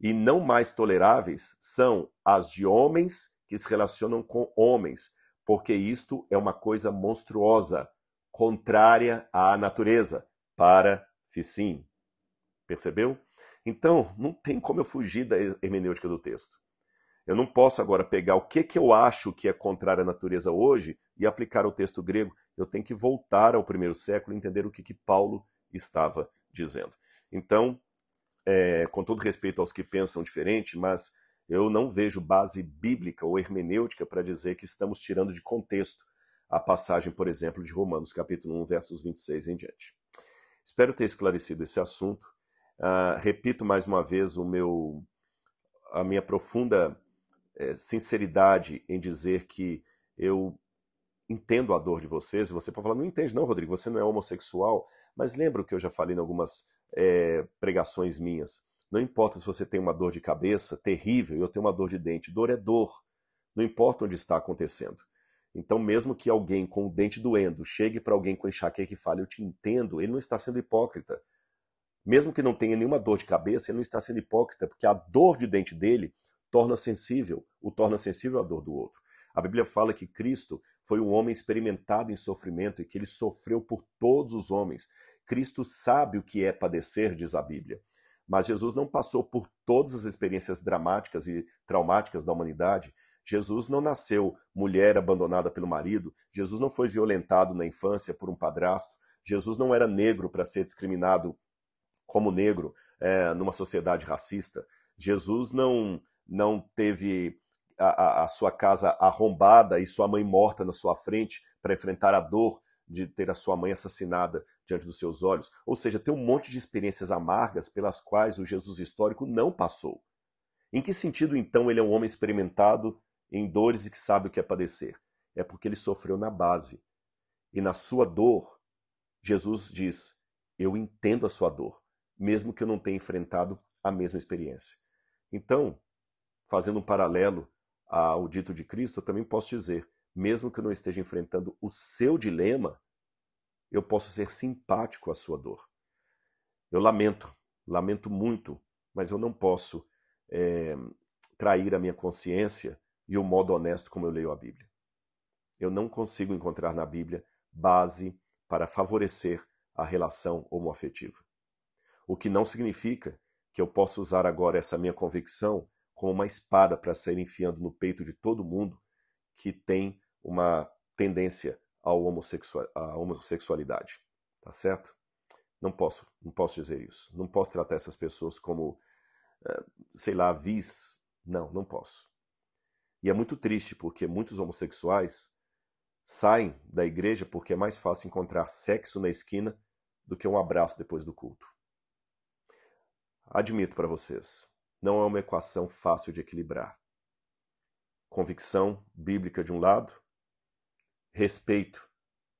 e não mais toleráveis são as de homens que se relacionam com homens, porque isto é uma coisa monstruosa, contrária à natureza, para Ficim. Percebeu? Então, não tem como eu fugir da hermenêutica do texto. Eu não posso agora pegar o que, que eu acho que é contrário à natureza hoje e aplicar ao texto grego. Eu tenho que voltar ao primeiro século e entender o que, que Paulo estava dizendo. Então, é, com todo respeito aos que pensam diferente, mas eu não vejo base bíblica ou hermenêutica para dizer que estamos tirando de contexto a passagem, por exemplo, de Romanos capítulo 1, versos 26 em diante. Espero ter esclarecido esse assunto. Uh, repito mais uma vez o meu, a minha profunda eh, sinceridade em dizer que eu entendo a dor de vocês. E você pode falar, não entende não, Rodrigo, você não é homossexual. Mas lembra que eu já falei em algumas eh, pregações minhas não importa se você tem uma dor de cabeça terrível e eu tenho uma dor de dente, dor é dor. Não importa onde está acontecendo. Então, mesmo que alguém com o dente doendo chegue para alguém com enxaqueca e fale, eu te entendo, ele não está sendo hipócrita. Mesmo que não tenha nenhuma dor de cabeça, ele não está sendo hipócrita, porque a dor de dente dele torna sensível, o torna sensível à dor do outro. A Bíblia fala que Cristo foi um homem experimentado em sofrimento e que ele sofreu por todos os homens. Cristo sabe o que é padecer, diz a Bíblia. Mas Jesus não passou por todas as experiências dramáticas e traumáticas da humanidade. Jesus não nasceu mulher abandonada pelo marido. Jesus não foi violentado na infância por um padrasto. Jesus não era negro para ser discriminado como negro é, numa sociedade racista. Jesus não, não teve a, a, a sua casa arrombada e sua mãe morta na sua frente para enfrentar a dor de ter a sua mãe assassinada diante dos seus olhos. Ou seja, tem um monte de experiências amargas pelas quais o Jesus histórico não passou. Em que sentido, então, ele é um homem experimentado em dores e que sabe o que é padecer? É porque ele sofreu na base. E na sua dor, Jesus diz: Eu entendo a sua dor, mesmo que eu não tenha enfrentado a mesma experiência. Então, fazendo um paralelo ao dito de Cristo, eu também posso dizer mesmo que eu não esteja enfrentando o seu dilema, eu posso ser simpático à sua dor. Eu lamento, lamento muito, mas eu não posso é, trair a minha consciência e o modo honesto como eu leio a Bíblia. Eu não consigo encontrar na Bíblia base para favorecer a relação homoafetiva. O que não significa que eu possa usar agora essa minha convicção como uma espada para sair enfiando no peito de todo mundo que tem uma tendência ao à homossexualidade, tá certo? Não posso, não posso dizer isso. Não posso tratar essas pessoas como, eh, sei lá, vis. Não, não posso. E é muito triste porque muitos homossexuais saem da igreja porque é mais fácil encontrar sexo na esquina do que um abraço depois do culto. Admito para vocês, não é uma equação fácil de equilibrar. Convicção bíblica de um lado, respeito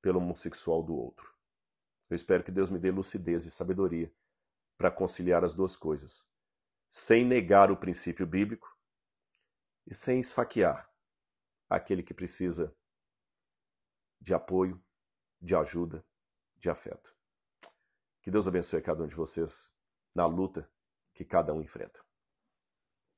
pelo homossexual do outro. Eu espero que Deus me dê lucidez e sabedoria para conciliar as duas coisas, sem negar o princípio bíblico e sem esfaquear aquele que precisa de apoio, de ajuda, de afeto. Que Deus abençoe cada um de vocês na luta que cada um enfrenta.